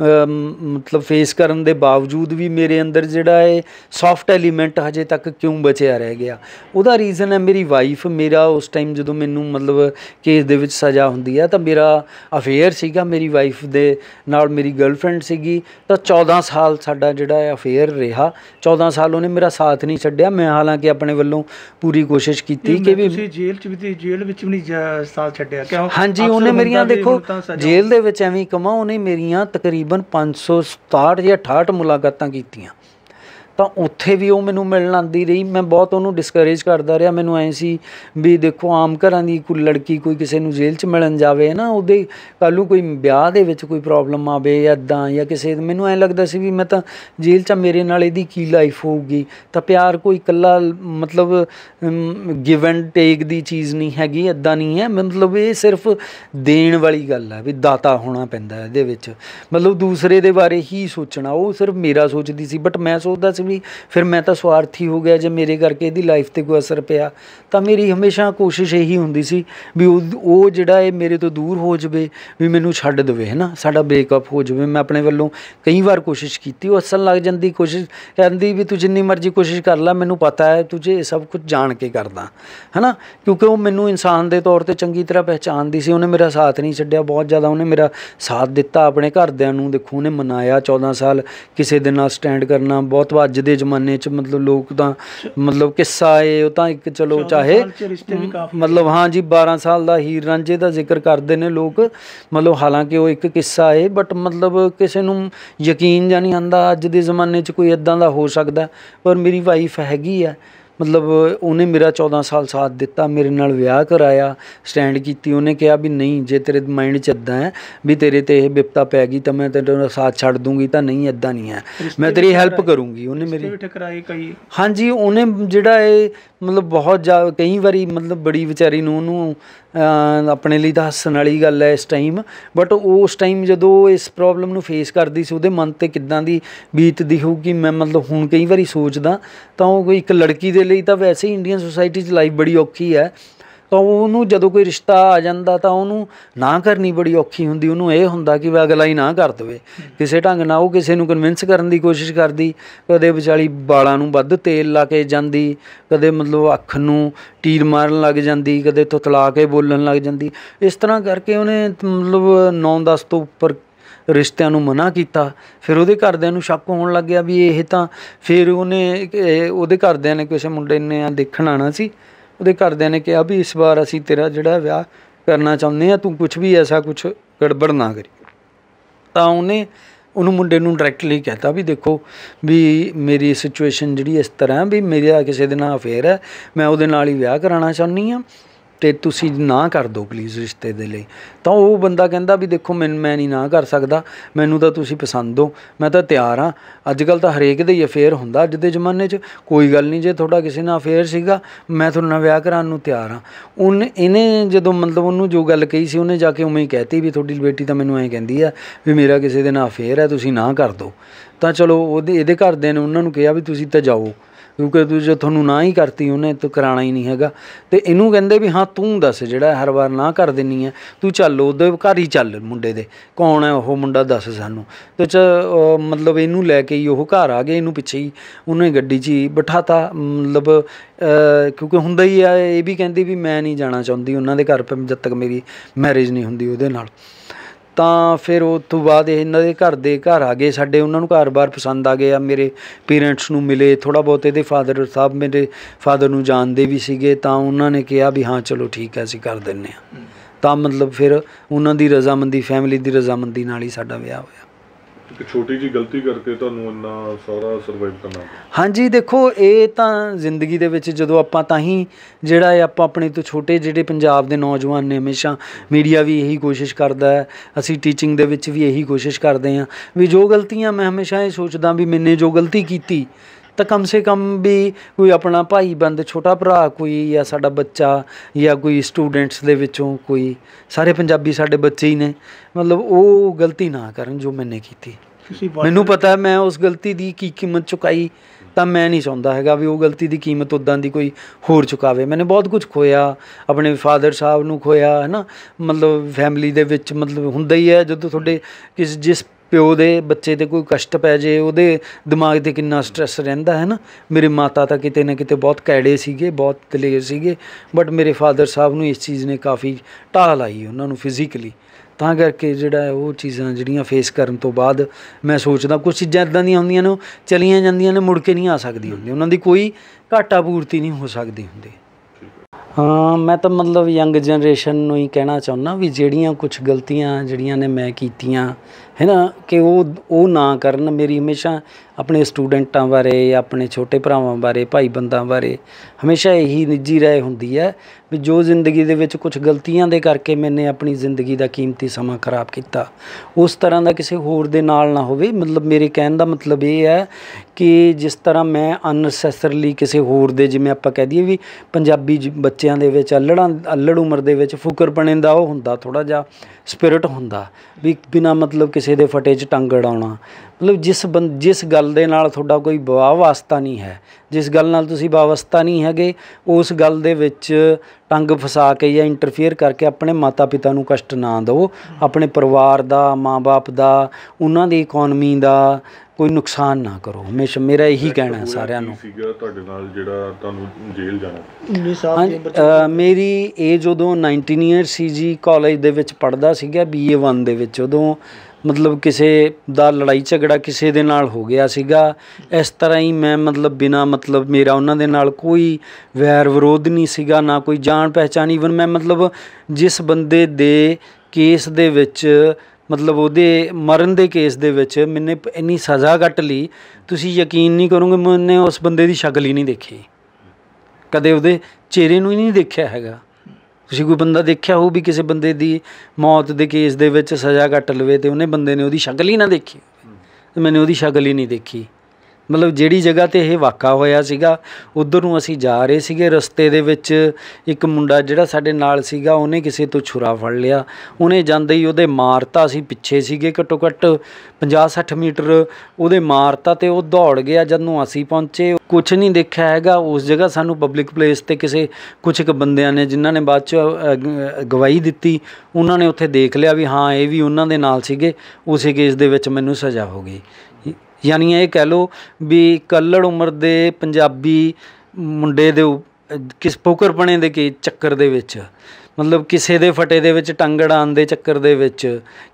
ਮਤਲਬ ਫੇਸ ਕਰਨ ਦੇ ਬਾਵਜੂਦ ਵੀ ਮੇਰੇ ਅੰਦਰ ਜਿਹੜਾ ਹੈ ਸੌਫਟ ਐਲੀਮੈਂਟ ਹਜੇ ਤੱਕ ਕਿਉਂ ਬਚਿਆ ਰਹਿ ਗਿਆ ਉਹਦਾ ਰੀਜ਼ਨ ਹੈ ਮੇਰੀ ਵਾਈਫ ਮੇਰਾ ਉਸ ਟਾਈਮ ਜਦੋਂ ਮੈਨੂੰ ਮਤਲਬ ਕੇਸ ਦੇ ਵਿੱਚ ਸਜ਼ਾ ਹੁੰਦੀ ਹੈ ਤਾਂ ਮੇਰਾ ਅਫੇਅਰ ਸੀਗਾ ਮੇਰੀ ਵਾਈਫ ਦੇ ਨਾਲ ਮੇਰੀ ਗਰਲਫ੍ਰੈਂਡ ਸੀਗੀ ਤਾਂ 14 ਸਾਲ ਸਾਡਾ ਜਿਹੜਾ ਹੈ ਅਫੇਅਰ ਰਿਹਾ 14 ਸਾਲ ਉਹਨੇ ਮੇਰਾ ਸਾਥ ਨਹੀਂ ਛੱਡਿਆ ਮੈਂ ਹਾਲਾਂਕਿ ਆਪਣੇ ਵੱਲੋਂ ਪੂਰੀ ਕੋਸ਼ਿਸ਼ ਕੀਤੀ ਕਿ ਵੀ ਤੁਸੀਂ ਜੇਲ੍ਹ ਚ ਵੀ ਜੇਲ੍ਹ ਵਿੱਚ ਵੀ ਨਹੀਂ ਸਾਲ ਛੱਡਿਆ ਕਿਉਂ ਹਾਂਜੀ ਉਹਨੇ ਮੇਰੀਆਂ ਦੇਖੋ ਜੇਲ੍ਹ ਦੇ ਵਿੱਚ ਐਵੇਂ ਕਮਾਉ ਨਹੀਂ ਮੇਰੀਆਂ ਤਕਰੀਬਨ 567 ਜਾਂ 68 ਮੁਲਾਕਾਤਾਂ ਕੀਤੀਆਂ ਤਾਂ ਉੱਥੇ ਵੀ ਉਹ ਮੈਨੂੰ ਮਿਲਣ ਆਂਦੀ ਰਹੀ ਮੈਂ ਬਹੁਤ ਉਹਨੂੰ ਡਿਸਕਰੇਜ ਕਰਦਾ ਰਿਹਾ ਮੈਨੂੰ ਐ ਸੀ ਵੀ ਦੇਖੋ ਆਮ ਘਰਾਂ ਦੀ ਕੋਈ ਲੜਕੀ ਕੋਈ ਕਿਸੇ ਨੂੰ ਜੇਲ੍ਹ 'ਚ ਮਿਲਣ ਜਾਵੇ ਨਾ ਉਹਦੇ ਕੱਲ ਨੂੰ ਕੋਈ ਵਿਆਹ ਦੇ ਵਿੱਚ ਕੋਈ ਪ੍ਰੋਬਲਮ ਆਵੇ ਜਾਂ ਇਦਾਂ ਜਾਂ ਕਿਸੇ ਮੈਨੂੰ ਐ ਲੱਗਦਾ ਸੀ ਵੀ ਮੈਂ ਤਾਂ ਜੇਲ੍ਹ 'ਚ ਮੇਰੇ ਨਾਲ ਇਹਦੀ ਕੀ ਲਾਈਫ ਹੋਊਗੀ ਤਾਂ ਪਿਆਰ ਕੋਈ ਇਕੱਲਾ ਮਤਲਬ ਗਿਵ ਐਂਡ ਟੇਕ ਦੀ ਚੀਜ਼ ਨਹੀਂ ਹੈਗੀ ਇਦਾਂ ਨਹੀਂ ਹੈ ਮਤਲਬ ਇਹ ਸਿਰਫ ਦੇਣ ਵਾਲੀ ਗੱਲ ਹੈ ਵੀ ਦਾਤਾ ਹੋਣਾ ਪੈਂਦਾ ਇਹਦੇ ਵਿੱਚ ਮਤਲਬ ਦੂਸਰੇ ਦੇ ਬਾਰੇ ਹੀ ਸੋਚਣਾ ਉਹ ਸਿਰਫ ਮੇਰਾ ਸੋਚਦੀ ਸੀ ਬਟ ਮੈਂ ਸੋਚਦਾ ਸੀ ਵੀ ਫਿਰ ਮੈਂ ਤਾਂ ਸਵਾਰਥੀ ਹੋ ਗਿਆ ਜੇ ਮੇਰੇ ਕਰਕੇ ਇਹਦੀ ਲਾਈਫ ਤੇ ਕੋਈ ਅਸਰ ਪਿਆ ਤਾਂ ਮੇਰੀ ਹਮੇਸ਼ਾ ਕੋਸ਼ਿਸ਼ ਇਹੀ ਹੁੰਦੀ ਸੀ ਵੀ ਉਹ ਜਿਹੜਾ ਇਹ ਮੇਰੇ ਤੋਂ ਦੂਰ ਹੋ ਜਵੇ ਵੀ ਮੈਨੂੰ ਛੱਡ ਦੇਵੇ ਹੈਨਾ ਸਾਡਾ ਬ੍ਰੇਕਅਪ ਹੋ ਜਵੇ ਮੈਂ ਆਪਣੇ ਵੱਲੋਂ ਕਈ ਵਾਰ ਕੋਸ਼ਿਸ਼ ਕੀਤੀ ਉਹ ਅਸਲ ਲੱਗ ਜਾਂਦੀ ਕੋਸ਼ਿਸ਼ ਕਹਿੰਦੀ ਵੀ ਤੂੰ ਜਿੰਨੀ ਮਰਜ਼ੀ ਕੋਸ਼ਿਸ਼ ਕਰ ਲੈ ਮੈਨੂੰ ਪਤਾ ਹੈ ਤੁਝੇ ਇਹ ਸਭ ਕੁਝ ਜਾਣ ਕੇ ਕਰਦਾ ਹੈਨਾ ਕਿਉਂਕਿ ਉਹ ਮੈਨੂੰ ਇਨਸਾਨ ਦੇ ਤੌਰ ਤੇ ਚੰਗੀ ਤਰ੍ਹਾਂ ਪਹਿਚਾਨਦੀ ਸੀ ਉਹਨੇ ਮੇਰਾ ਸਾਥ ਨਹੀਂ ਛੱਡਿਆ ਬਹੁਤ ਜ਼ਿਆਦਾ ਉਹਨੇ ਮੇਰਾ ਸਾਥ ਦਿੱਤਾ ਆਪਣੇ ਘਰਦਿਆਂ ਨੂੰ ਦੇਖੋ ਉਹਨੇ ਮਨਾਇਆ 14 ਸਾਲ ਕਿਸੇ ਦੇ ਨਾਲ ਸਟੈਂਡ ਕਰਨਾ ਬਹੁਤ ਵਾਰ ਅੱਜ ਦੇ ਜ਼ਮਾਨੇ 'ਚ ਮਤਲਬ ਲੋਕ ਤਾਂ ਮਤਲਬ ਕਿੱਸਾ ਏ ਉਹ ਤਾਂ ਇੱਕ ਚਲੋ ਚਾਹੇ ਮਤਲਬ ਹਾਂ ਜੀ 12 ਸਾਲ ਦਾ ਹੀਰ ਰਾਂਝੇ ਦਾ ਜ਼ਿਕਰ ਕਰਦੇ ਨੇ ਲੋਕ ਮਤਲਬ ਹਾਲਾਂਕਿ ਉਹ ਇੱਕ ਕਿੱਸਾ ਏ ਬਟ ਮਤਲਬ ਕਿਸੇ ਨੂੰ ਯਕੀਨ ਜਾਂ ਨਹੀਂ ਆਂਦਾ ਅੱਜ ਦੇ ਜ਼ਮਾਨੇ 'ਚ ਕੋਈ ਇਦਾਂ ਦਾ ਹੋ ਸਕਦਾ ਪਰ ਮੇਰੀ ਵਾਈਫ ਹੈਗੀ ਆ ਮਤਲਬ ਉਹਨੇ ਮੇਰਾ 14 ਸਾਲ ਸਾਥ ਦਿੱਤਾ ਮੇਰੇ ਨਾਲ ਵਿਆਹ ਕਰਾਇਆ ਸਟੈਂਡ ਕੀਤੀ ਉਹਨੇ ਕਿਹਾ ਵੀ ਨਹੀਂ ਜੇ ਤੇਰੇ ਮਾਈਂਡ 'ਚ ਇਦਾਂ ਹੈ ਵੀ ਤੇਰੇ ਤੇ ਇਹ ਵਿਪਤਾ ਪੈ ਗਈ ਤਾਂ ਮੈਂ ਤੇਰਾ ਸਾਥ ਛੱਡ ਦੂੰਗੀ ਤਾਂ ਨਹੀਂ ਇਦਾਂ ਨਹੀਂ ਹੈ ਮੈਂ ਤੇਰੀ ਹੈਲਪ ਕਰੂੰਗੀ ਉਹਨੇ ਮੇਰੀ ਟਕਰਾਏ ਕਈ ਹਾਂਜੀ ਉਹਨੇ ਜਿਹੜਾ ਇਹ ਮਤਲਬ ਬਹੁਤ ਕਈ ਵਾਰੀ ਮਤਲਬ ਬੜੀ ਵਿਚਾਰੀ ਨੂੰ ਉਹਨੂੰ ਆਪਣੇ ਲਈ ਤਾਂ ਹੱਸਣ ਵਾਲੀ ਗੱਲ ਹੈ ਇਸ ਟਾਈਮ ਬਟ ਉਸ ਟਾਈਮ ਜਦੋਂ ਇਸ ਪ੍ਰੋਬਲਮ ਨੂੰ ਫੇਸ ਕਰਦੀ ਸੀ ਉਹਦੇ ਮਨ ਤੇ ਕਿੱਦਾਂ ਦੀ ਬੀਤਦੀ ਕਿ ਮੈਂ ਮਤਲਬ ਹੁਣ ਕਈ ਵਾਰੀ ਸੋਚਦਾ ਤਾਂ ਉਹ ਕੋਈ ਇੱਕ ਲੜਕੀ ਦੇ ਲਈ ਤਾਂ ਵੈਸੇ ਹੀ ਇੰਡੀਅਨ ਸੋਸਾਇਟੀ 'ਚ ਲਾਈਫ ਬੜੀ ਔਖੀ ਹੈ ਤਾਂ ਉਹਨੂੰ ਜਦੋਂ ਕੋਈ ਰਿਸ਼ਤਾ ਆ ਜਾਂਦਾ ਤਾਂ ਉਹਨੂੰ ਨਾ ਕਰਨੀ ਬੜੀ ਔਖੀ ਹੁੰਦੀ ਉਹਨੂੰ ਇਹ ਹੁੰਦਾ ਕਿ ਵਾ ਅਗਲਾ ਹੀ ਨਾ ਕਰ ਦਵੇ ਕਿਸੇ ਢੰਗ ਨਾਲ ਉਹ ਕਿਸੇ ਨੂੰ ਕਨਵਿੰਸ ਕਰਨ ਦੀ ਕੋਸ਼ਿਸ਼ ਕਰਦੀ ਕਦੇ ਵਿਚਾਲੀ ਬਾਲਾਂ ਨੂੰ ਵੱਧ ਤੇਲ ਲਾ ਕੇ ਜਾਂਦੀ ਕਦੇ ਮਤਲਬ ਅੱਖ ਨੂੰ ਟੀਰ ਮਾਰਨ ਲੱਗ ਜਾਂਦੀ ਕਦੇ ਤੁਤਲਾ ਕੇ ਬੋਲਣ ਲੱਗ ਜਾਂਦੀ ਇਸ ਤਰ੍ਹਾਂ ਕਰਕੇ ਉਹਨੇ ਮਤਲਬ 9-10 ਤੋਂ ਉੱਪਰ ਰਿਸ਼ਤਿਆਂ ਨੂੰ ਮਨਾ ਕੀਤਾ ਫਿਰ ਉਹਦੇ ਘਰਦਿਆਂ ਨੂੰ ਸ਼ੱਕ ਹੋਣ ਲੱਗ ਗਿਆ ਵੀ ਇਹ ਤਾਂ ਫਿਰ ਉਹਨੇ ਉਹਦੇ ਘਰਦਿਆਂ ਨੇ ਕਿਸੇ ਮੁੰਡੇ ਨੇ ਦੇਖਣ ਆਣਾ ਸੀ ਉਹਦੇ ਘਰਦਿਆਂ ਨੇ ਕਿਹਾ ਵੀ ਇਸ ਵਾਰ ਅਸੀਂ ਤੇਰਾ ਜਿਹੜਾ ਵਿਆਹ ਕਰਨਾ ਚਾਹੁੰਦੇ ਆ ਤੂੰ ਕੁਝ ਵੀ ਐਸਾ ਕੁਝ ਗੜਬੜ ਨਾ ਕਰੀ ਤਾਂ ਉਹਨੇ ਉਹਨੂੰ ਮੁੰਡੇ ਨੂੰ ਡਾਇਰੈਕਟਲੀ ਕਹਤਾ ਵੀ ਦੇਖੋ ਵੀ ਮੇਰੀ ਸਿਚੁਏਸ਼ਨ ਜਿਹੜੀ ਇਸ ਤਰ੍ਹਾਂ ਵੀ ਮੇਰੇ ਆ ਕਿਸੇ ਦੇ ਨਾਲ ਅਫੇਅਰ ਹੈ ਮੈਂ ਉਹਦੇ ਨਾਲ ਹੀ ਵਿਆਹ ਕਰਾਉਣਾ ਚਾਹੁੰਨੀ ਆ ਤੇ ਤੁਸੀਂ ਨਾ ਕਰ ਦਿਓ ਪਲੀਜ਼ ਰਿਸ਼ਤੇ ਦੇ ਲਈ ਤਾਂ ਉਹ ਬੰਦਾ ਕਹਿੰਦਾ ਵੀ ਦੇਖੋ ਮੈਂ ਮੈਂ ਨਹੀਂ ਨਾ ਕਰ ਸਕਦਾ ਮੈਨੂੰ ਤਾਂ ਤੁਸੀਂ ਪਸੰਦ ਹੋ ਮੈਂ ਤਾਂ ਤਿਆਰ ਹਾਂ ਅੱਜ ਕੱਲ ਤਾਂ ਹਰੇਕ ਦੇ ਹੀ ਅਫੇਅਰ ਹੁੰਦਾ ਅੱਜ ਦੇ ਜ਼ਮਾਨੇ 'ਚ ਕੋਈ ਗੱਲ ਨਹੀਂ ਜੇ ਤੁਹਾਡਾ ਕਿਸੇ ਨਾਲ ਅਫੇਅਰ ਸੀਗਾ ਮੈਂ ਤੁਹਾਨੂੰ ਨਾ ਵਿਆਹ ਕਰਾਉਣ ਨੂੰ ਤਿਆਰ ਹਾਂ ਉਹਨ ਇਹਨੇ ਜਦੋਂ ਮਤਲਬ ਉਹਨੂੰ ਜੋ ਗੱਲ ਕਹੀ ਸੀ ਉਹਨੇ ਜਾ ਕੇ ਉਵੇਂ ਹੀ ਕਹਿਤੀ ਵੀ ਤੁਹਾਡੀ ਬੇਟੀ ਤਾਂ ਮੈਨੂੰ ਐਂ ਕਹਿੰਦੀ ਆ ਵੀ ਮੇਰਾ ਕਿਸੇ ਦੇ ਨਾਲ ਅਫੇਅਰ ਹੈ ਤੁਸੀਂ ਨਾ ਕਰ ਦਿਓ ਤਾਂ ਚਲੋ ਉਹਦੇ ਇਹਦੇ ਘਰ ਦੇ ਨੇ ਉਹਨਾਂ ਨੂੰ ਕਿਹਾ ਵੀ ਤੁਸੀਂ ਤਾਂ ਜਾਓ ਕਿਉਂਕਿ ਤੂੰ ਜੇ ਤੁਹਾਨੂੰ ਨਾ ਹੀ ਕਰਤੀ ਉਹਨੇ ਤਾਂ ਕਰਾਣਾ ਹੀ ਨਹੀਂ ਹੈਗਾ ਤੇ ਇਹਨੂੰ ਕਹਿੰਦੇ ਵੀ ਹਾਂ ਤੂੰ ਦੱਸ ਜਿਹੜਾ ਹਰ ਵਾਰ ਨਾ ਕਰ ਦਿੰਨੀ ਹੈ ਤੂੰ ਚੱਲ ਉਹਦੇ ਘਰ ਹੀ ਚੱਲ ਮੁੰਡੇ ਦੇ ਕੌਣ ਹੈ ਉਹ ਮੁੰਡਾ ਦੱਸ ਸਾਨੂੰ ਤੇ ਚ ਮਤਲਬ ਇਹਨੂੰ ਲੈ ਕੇ ਹੀ ਉਹ ਘਰ ਆ ਗਏ ਇਹਨੂੰ ਪਿੱਛੇ ਹੀ ਉਹਨੇ ਗੱਡੀ 'ਚ ਬਿਠਾਤਾ ਮਤਲਬ ਕਿਉਂਕਿ ਹੁੰਦਾ ਹੀ ਆ ਇਹ ਵੀ ਕਹਿੰਦੀ ਵੀ ਮੈਂ ਨਹੀਂ ਜਾਣਾ ਚਾਹੁੰਦੀ ਉਹਨਾਂ ਦੇ ਘਰ ਜਦ ਤੱਕ ਮੇਰੀ ਮੈਰਿਜ ਨਹੀਂ ਹੁੰਦੀ ਉਹਦੇ ਨਾਲ ਤਾਂ ਫਿਰ ਉਹ ਤੋਂ ਬਾਅਦ ਇਹਨਾਂ ਦੇ ਘਰ ਦੇ ਘਰ ਆ ਗਏ ਸਾਡੇ ਉਹਨਾਂ ਨੂੰ ਘਰ-ਬਾਰ ਪਸੰਦ ਆ ਗਿਆ ਮੇਰੇ ਪੇਰੈਂਟਸ ਨੂੰ ਮਿਲੇ ਥੋੜਾ ਬਹੁਤ ਇਹਦੇ ਫਾਦਰ ਸਾਹਿਬ ਮੇਰੇ ਫਾਦਰ ਨੂੰ ਜਾਣਦੇ ਵੀ ਸੀਗੇ ਤਾਂ ਉਹਨਾਂ ਨੇ ਕਿਹਾ ਵੀ ਹਾਂ ਚਲੋ ਠੀਕ ਹੈ ਅਸੀਂ ਕਰ ਦਿੰਨੇ ਆ ਤਾਂ ਮਤਲਬ ਫਿਰ ਉਹਨਾਂ ਦੀ ਰਜ਼ਾਮੰਦੀ ਫੈਮਿਲੀ ਦੀ ਰਜ਼ਾਮੰਦੀ ਨਾਲ ਹੀ ਸਾਡਾ ਵਿਆਹ ਹੋਇਆ ਇੱਕ ਛੋਟੀ ਜੀ ਗਲਤੀ ਕਰਕੇ ਤੁਹਾਨੂੰ ਇੰਨਾ ਸਾਰਾ ਸਰਵਾਈਵ ਕਰਨਾ ਹਾਂਜੀ ਦੇਖੋ ਇਹ ਤਾਂ ਜ਼ਿੰਦਗੀ ਦੇ ਵਿੱਚ ਜਦੋਂ ਆਪਾਂ ਤਾਂ ਹੀ ਜਿਹੜਾ ਹੈ ਆਪਾਂ ਆਪਣੇ ਤੋਂ ਛੋਟੇ ਜਿਹੜੇ ਪੰਜਾਬ ਦੇ ਨੌਜਵਾਨ ਨੇ ਹਮੇਸ਼ਾ ਮੀਡੀਆ ਵੀ ਇਹੀ ਕੋਸ਼ਿਸ਼ ਕਰਦਾ ਹੈ ਅਸੀਂ ਟੀਚਿੰਗ ਦੇ ਵਿੱਚ ਵੀ ਇਹੀ ਕੋਸ਼ਿਸ਼ ਕਰਦੇ ਹਾਂ ਵੀ ਜੋ ਗਲਤੀਆਂ ਮੈਂ ਹਮੇਸ਼ਾ ਇਹ ਸੋਚਦਾ ਵੀ ਮੈਨੇ ਜੋ ਗਲਤੀ ਕੀਤੀ ਤਾਂ ਕਮ ਸੇ ਕਮ ਵੀ ਕੋਈ ਆਪਣਾ ਭਾਈ ਬੰਦ ਛੋਟਾ ਭਰਾ ਕੋਈ ਜਾਂ ਸਾਡਾ ਬੱਚਾ ਜਾਂ ਕੋਈ ਸਟੂਡੈਂਟਸ ਦੇ ਵਿੱਚੋਂ ਕੋਈ ਸਾਰੇ ਪੰਜਾਬੀ ਸਾਡੇ ਬੱਚੇ ਹੀ ਨੇ ਮਤਲਬ ਉਹ ਗਲਤੀ ਨਾ ਕਰਨ ਜੋ ਮੈਨੇ ਕੀਤੀ ਮੈਨੂੰ ਪਤਾ ਹੈ ਮੈਂ ਉਸ ਗਲਤੀ ਦੀ ਕੀ ਕੀਮਤ ਚੁਕਾਈ ਤਾਂ ਮੈਂ ਨਹੀਂ ਚਾਹੁੰਦਾ ਹੈਗਾ ਵੀ ਉਹ ਗਲਤੀ ਦੀ ਕੀਮਤ ਉਦਾਂ ਦੀ ਕੋਈ ਹੋਰ ਚੁਕਾਵੇ ਮੈਨੇ ਬਹੁਤ ਕੁਝ ਖੋਇਆ ਆਪਣੇ ਫਾਦਰ ਸਾਹਿਬ ਨੂੰ ਖੋਇਆ ਹੈ ਨਾ ਮਤਲਬ ਫੈਮਿਲੀ ਦੇ ਵਿੱਚ ਮਤਲਬ ਹੁੰਦਾ ਹੀ ਹੈ ਜਦੋਂ ਤੁਹਾਡੇ ਕਿਸ ਜਿਸ ਪਿਓ ਦੇ ਬੱਚੇ ਤੇ ਕੋਈ ਕਸ਼ਟ ਪੈ ਜੇ ਉਹਦੇ ਦਿਮਾਗ ਤੇ ਕਿੰਨਾ ਸਟ्रेस ਰਹਿੰਦਾ ਹੈ ਨਾ ਮੇਰੇ ਮਾਤਾ ਤਾਂ ਕਿਤੇ ਨਾ ਕਿਤੇ ਬਹੁਤ ਕੈੜੇ ਸੀਗੇ ਬਹੁਤ ਦਲੇਰ ਸੀਗੇ ਬਟ ਮੇਰੇ ਫਾਦਰ ਸਾਹਿਬ ਨੂੰ ਇਸ ਚੀਜ਼ ਨੇ ਕਾਫੀ ਟਾਲ ਲਾਈ ਉਹਨਾਂ ਨੂੰ ਫਿਜ਼ੀਕਲੀ ਤਾਂ ਕਰਕੇ ਜਿਹੜਾ ਉਹ ਚੀਜ਼ਾਂ ਜਿਹੜੀਆਂ ਫੇਸ ਕਰਨ ਤੋਂ ਬਾਅਦ ਮੈਂ ਸੋਚਦਾ ਕੁਝ ਚੀਜ਼ਾਂ ਇਦਾਂ ਦੀਆਂ ਹੁੰਦੀਆਂ ਨੇ ਚਲੀਆਂ ਜਾਂਦੀਆਂ ਨੇ ਮੁੜ ਕੇ ਨਹੀਂ ਆ ਸਕਦੀਆਂ ਉਹਨਾਂ ਦੀ ਕੋਈ ਘਾਟਾ ਪੂਰਤੀ ਨਹੀਂ ਹੋ ਸਕਦੀ ਹੁੰਦੀ ਹਾਂ ਮੈਂ ਤਾਂ ਮਤਲਬ ਯੰਗ ਜਨਰੇਸ਼ਨ ਨੂੰ ਹੀ ਕਹਿਣਾ ਚਾਹੁੰਦਾ ਵੀ ਜਿਹੜੀਆਂ ਕੁਝ ਗਲਤੀਆਂ ਜਿਹੜੀਆਂ ਨੇ ਮੈਂ ਕੀਤੀਆਂ ਹੈ ਨਾ ਕਿ ਉਹ ਉਹ ਨਾ ਕਰਨ ਮੇਰੀ ਹਮੇਸ਼ਾ ਆਪਣੇ ਸਟੂਡੈਂਟਾਂ ਬਾਰੇ ਆਪਣੇ ਛੋਟੇ ਭਰਾਵਾਂ ਬਾਰੇ ਭਾਈ ਬੰਦਾਂ ਬਾਰੇ ਹਮੇਸ਼ਾ ਇਹੀ ਨਿੱਜੀ ਰਾਏ ਹੁੰਦੀ ਹੈ ਵੀ ਜੋ ਜ਼ਿੰਦਗੀ ਦੇ ਵਿੱਚ ਕੁਝ ਗਲਤੀਆਂ ਦੇ ਕਰਕੇ ਮੈਨੇ ਆਪਣੀ ਜ਼ਿੰਦਗੀ ਦਾ ਕੀਮਤੀ ਸਮਾਂ ਖਰਾਬ ਕੀਤਾ ਉਸ ਤਰ੍ਹਾਂ ਦਾ ਕਿਸੇ ਹੋਰ ਦੇ ਨਾਲ ਨਾ ਹੋਵੇ ਮਤਲਬ ਮੇਰੇ ਕਹਿਣ ਦਾ ਮਤਲਬ ਇਹ ਹੈ ਕਿ ਜਿਸ ਤਰ੍ਹਾਂ ਮੈਂ ਅਨਸੈਸਰਲੀ ਕਿਸੇ ਹੋਰ ਦੇ ਜਿਵੇਂ ਆਪਾਂ ਕਹਿ ਦਈਏ ਵੀ ਪੰਜਾਬੀ ਬੱਚਿਆਂ ਦੇ ਵਿੱਚ ਅਲੜਾਂ ਅਲੜ ਉਮਰ ਦੇ ਵਿੱਚ ਫੁਕਰ ਦਾ ਉਹ ਹੁੰਦਾ ਥੋੜਾ ਜਿਹਾ ਸਪਿਰਿਟ ਹੁੰਦਾ ਵੀ ਬਿਨਾ ਮਤਲਬ ਕਿਸੇ ਦੇ ਫਟੇ 'ਚ ਟੰਗ ਅੜਾਉਣਾ ਮਤਲਬ ਜਿਸ ਜਿਸ ਗੱਲ ਦੇ ਨਾਲ ਤੁਹਾਡਾ ਕੋਈ ਵਾਸਤਾ ਨਹੀਂ ਹੈ ਜਿਸ ਗੱਲ ਨਾਲ ਤੁਸੀਂ ਵਾਵਸਤਾ ਨਹੀਂ ਹੈਗੇ ਉਸ ਗੱਲ ਦੇ ਵਿੱਚ ਟੰਗ ਫਸਾ ਕੇ ਜਾਂ ਇੰਟਰਫੇਅਰ ਕਰਕੇ ਆਪਣੇ ਮਾਤਾ ਪਿਤਾ ਨੂੰ ਕਸ਼ਟ ਨਾ ਦਿਓ ਆਪਣੇ ਪਰਿਵਾਰ ਦਾ ਮਾਪੇ ਦਾ ਉਹਨਾਂ ਦੀ ਇਕਨੋਮੀ ਦਾ ਕੋਈ ਨੁਕਸਾਨ ਨਾ ਕਰੋ ਹਮੇਸ਼ਾ ਮੇਰਾ ਇਹੀ ਕਹਿਣਾ ਹੈ ਸਾਰਿਆਂ ਨੂੰ ਸੀਗਾ ਤੁਹਾਡੇ ਨਾਲ ਜਿਹੜਾ ਤੁਹਾਨੂੰ ਜੇਲ੍ਹ ਜਾਣਾ ਮੇਰੀ ਏਜ ਉਦੋਂ 19 ਇਅਰ ਸੀ ਜੀ ਕਾਲਜ ਦੇ ਵਿੱਚ ਪੜਦਾ ਸੀਗਾ ਬੀਏ 1 ਦੇ ਵਿੱਚ ਉਦੋਂ ਮਤਲਬ ਕਿਸੇ ਦਾ ਲੜਾਈ ਝਗੜਾ ਕਿਸੇ ਦੇ ਨਾਲ ਹੋ ਗਿਆ ਸੀਗਾ ਇਸ ਤਰ੍ਹਾਂ ਹੀ ਮੈਂ ਮਤਲਬ ਬਿਨਾ ਮਤਲਬ ਮੇਰਾ ਉਹਨਾਂ ਦੇ ਨਾਲ ਕੋਈ ਵੈਰ ਵਿਰੋਧ ਨਹੀਂ ਸੀਗਾ ਨਾ ਕੋਈ ਜਾਣ ਪਹਿਚਾਨੀ ਈਵਨ ਮੈਂ ਮਤਲਬ ਜਿਸ ਬੰਦੇ ਦੇ ਕੇਸ ਦੇ ਵਿੱਚ ਮਤਲਬ ਉਹਦੇ ਮਰਨ ਦੇ ਕੇਸ ਦੇ ਵਿੱਚ ਮੈਨੇ ਇੰਨੀ ਸਜ਼ਾ ਘੱਟ ਲਈ ਤੁਸੀਂ ਯਕੀਨ ਨਹੀਂ ਕਰੋਗੇ ਮੈਨੇ ਉਸ ਬੰਦੇ ਦੀ ਸ਼ਕਲ ਹੀ ਨਹੀਂ ਦੇਖੀ ਕਦੇ ਉਹਦੇ ਚਿਹਰੇ ਨੂੰ ਹੀ ਨਹੀਂ ਦੇਖਿਆ ਹੈਗਾ ਤੁਸੀਂ ਕੋਈ ਬੰਦਾ ਦੇਖਿਆ ਹੋ ਵੀ ਕਿਸੇ ਬੰਦੇ ਦੀ ਮੌਤ ਦੇ ਕੇਸ ਦੇ ਵਿੱਚ ਸਜ਼ਾ ਘੱਟ ਲਵੇ ਤੇ ਉਹਨੇ ਬੰਦੇ ਨੇ ਉਹਦੀ ਸ਼ਕਲ ਹੀ ਨਾ ਦੇਖੀ ਮੈਨੇ ਉਹਦੀ ਸ਼ਕਲ ਹੀ ਨਹੀਂ ਦੇਖੀ ਮਤਲਬ ਜਿਹੜੀ ਜਗ੍ਹਾ 'ਤੇ ਇਹ ਵਾਕਾ ਹੋਇਆ ਸੀਗਾ ਉਧਰ ਨੂੰ ਅਸੀਂ ਜਾ ਰਹੇ ਸੀਗੇ ਰਸਤੇ ਦੇ ਵਿੱਚ ਇੱਕ ਮੁੰਡਾ ਜਿਹੜਾ ਸਾਡੇ ਨਾਲ ਸੀਗਾ ਉਹਨੇ ਕਿਸੇ ਤੋਂ ਛੁਰਾ ਫੜ ਲਿਆ ਉਹਨੇ ਜਾਂਦੇ ਹੀ ਉਹਦੇ ਮਾਰਤਾ ਅਸੀਂ ਪਿੱਛੇ ਸੀਗੇ ਘੱਟੋ ਘੱਟ 50-60 ਮੀਟਰ ਉਹਦੇ ਮਾਰਤਾ ਤੇ ਉਹ ਦੌੜ ਗਿਆ ਜਦ ਨੂੰ ਅਸੀਂ ਪਹੁੰਚੇ ਕੁਝ ਨਹੀਂ ਦੇਖਿਆ ਹੈਗਾ ਉਸ ਜਗ੍ਹਾ ਸਾਨੂੰ ਪਬਲਿਕ ਪਲੇਸ ਤੇ ਕਿਸੇ ਕੁਝ ਇੱਕ ਬੰਦਿਆਂ ਨੇ ਜਿਨ੍ਹਾਂ ਨੇ ਬਾਅਦ ਚ ਗਵਾਹੀ ਦਿੱਤੀ ਉਹਨਾਂ ਨੇ ਉੱਥੇ ਦੇਖ ਲਿਆ ਵੀ ਹਾਂ ਇਹ ਵੀ ਉਹਨਾਂ ਦੇ ਨਾਲ ਸੀਗੇ ਉਸੇ ਕੇਸ ਦੇ ਵਿੱਚ ਮੈਨੂੰ ਸਜ਼ਾ ਹੋ ਗਈ ਯਾਨੀ ਇਹ ਕਹਿ ਲਓ ਵੀ ਕੱਲੜ ਉਮਰ ਦੇ ਪੰਜਾਬੀ ਮੁੰਡੇ ਦੇ ਕਿਸ ਬਣੇ ਦੇ ਕੀ ਚੱਕਰ ਦੇ ਵਿੱਚ ਮਤਲਬ ਕਿਸੇ ਦੇ ਫਟੇ ਦੇ ਵਿੱਚ ਟੰਗੜਾਂ ਦੇ ਚੱਕਰ ਦੇ ਵਿੱਚ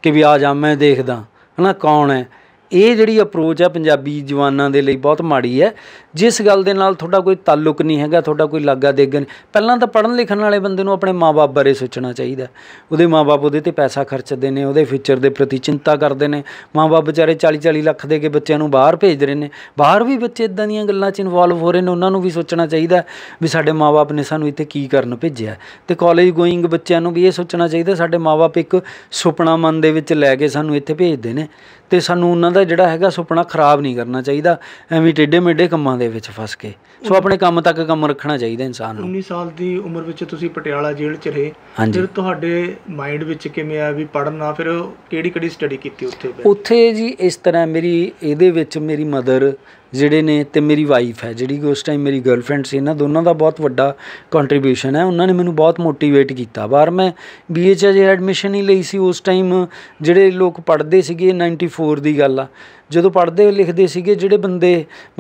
ਕਿ ਵੀ ਆ ਜਾ ਮੈਂ ਦੇਖਦਾ ਹਨਾ ਕੌਣ ਹੈ ਇਹ ਜਿਹੜੀ ਅਪਰੋਚ ਹੈ ਪੰਜਾਬੀ ਜਵਾਨਾਂ ਦੇ ਲਈ ਬਹੁਤ ਮਾੜੀ ਹੈ ਜਿਸ ਗੱਲ ਦੇ ਨਾਲ ਤੁਹਾਡਾ ਕੋਈ ਤਾਲੁਕ ਨਹੀਂ ਹੈਗਾ ਤੁਹਾਡਾ ਕੋਈ ਲਾਗਾ ਦੇਗ ਨਹੀਂ ਪਹਿਲਾਂ ਤਾਂ ਪੜਨ ਲਿਖਣ ਵਾਲੇ ਬੰਦੇ ਨੂੰ ਆਪਣੇ ਮਾਪੇ ਬਾਰੇ ਸੋਚਣਾ ਚਾਹੀਦਾ ਉਹਦੇ ਮਾਪੇ ਉਹਦੇ ਤੇ ਪੈਸਾ ਖਰਚਦੇ ਨੇ ਉਹਦੇ ਫਿਊਚਰ ਦੇ ਪ੍ਰਤੀ ਚਿੰਤਾ ਕਰਦੇ ਨੇ ਮਾਪੇ ਵਿਚਾਰੇ 40 40 ਲੱਖ ਦੇ ਕੇ ਬੱਚਿਆਂ ਨੂੰ ਬਾਹਰ ਭੇਜ ਰਹੇ ਨੇ ਬਾਹਰ ਵੀ ਬੱਚੇ ਇਦਾਂ ਦੀਆਂ ਗੱਲਾਂ 'ਚ ਇਨਵੋਲਵ ਹੋ ਰਹੇ ਨੇ ਉਹਨਾਂ ਨੂੰ ਵੀ ਸੋਚਣਾ ਚਾਹੀਦਾ ਵੀ ਸਾਡੇ ਮਾਪੇ ਨੇ ਸਾਨੂੰ ਇੱਥੇ ਕੀ ਕਰਨ ਭੇਜਿਆ ਤੇ ਕਾਲਜ ਗੋਇੰਗ ਬੱਚਿਆਂ ਨੂੰ ਵੀ ਇਹ ਸੋਚਣਾ ਚਾਹੀਦਾ ਸਾਡੇ ਮਾਪੇ ਇੱਕ ਸੁਪਨਾ ਮਨ ਦੇ ਵਿੱਚ ਲੈ ਕੇ ਸਾਨੂੰ ਇੱਥੇ ਭੇਜਦੇ ਨੇ ਤੇ ਸਾਨੂੰ ਉਹਨਾਂ ਦਾ ਦਾ ਜਿਹੜਾ ਹੈਗਾ ਸੁਪਨਾ ਖਰਾਬ ਨਹੀਂ ਕਰਨਾ ਚਾਹੀਦਾ ਐਵੇਂ ਟੇਡੇ ਮੇਡੇ ਕੰਮਾਂ ਦੇ ਵਿੱਚ ਫਸ ਕੇ ਸੋ ਆਪਣੇ ਕੰਮ ਤੱਕ ਕੰਮ ਰੱਖਣਾ ਚਾਹੀਦਾ ਇਨਸਾਨ ਨੂੰ 19 ਸਾਲ ਦੀ ਉਮਰ ਵਿੱਚ ਤੁਸੀਂ ਪਟਿਆਲਾ ਜੇਲ੍ਹ 'ਚ ਰਹੇ ਫਿਰ ਤੁਹਾਡੇ ਮਾਈਂਡ ਵਿੱਚ ਕਿਵੇਂ ਆ ਵੀ ਪੜਨਾ ਫਿਰ ਕਿਹੜੀ ਕਿਹੜੀ ਸਟੱਡੀ ਕੀਤੀ ਉੱਥੇ ਉੱਥੇ ਜੀ ਇਸ ਤਰ੍ਹਾਂ ਮੇਰੀ ਇਹਦੇ ਵਿੱਚ ਮੇਰੀ ਮਦਰ ਜਿਹੜੇ ਨੇ ਤੇ ਮੇਰੀ ਵਾਈਫ ਹੈ ਜਿਹੜੀ ਉਸ ਟਾਈਮ ਮੇਰੀ ਗਰਲਫ੍ਰੈਂਡ ਸੀ ਇਹਨਾਂ ਦੋਨਾਂ ਦਾ ਬਹੁਤ ਵੱਡਾ ਕੰਟਰੀਬਿਊਸ਼ਨ ਹੈ ਉਹਨਾਂ ਨੇ ਮੈਨੂੰ ਬਹੁਤ ਮੋਟੀਵੇਟ ਕੀਤਾ ਬਾਹਰ ਮੈਂ ਬੀ 'ਚ ਐਡਮਿਸ਼ਨ ਹੀ ਲਈ ਸੀ ਉਸ ਟਾਈਮ ਜਿਹੜੇ ਲੋਕ ਪੜ੍ਹਦੇ ਸੀਗੇ 94 ਦੀ ਗੱਲ ਆ ਜਦੋਂ ਪੜ੍ਹਦੇ ਲਿਖਦੇ ਸੀਗੇ ਜਿਹੜੇ ਬੰਦੇ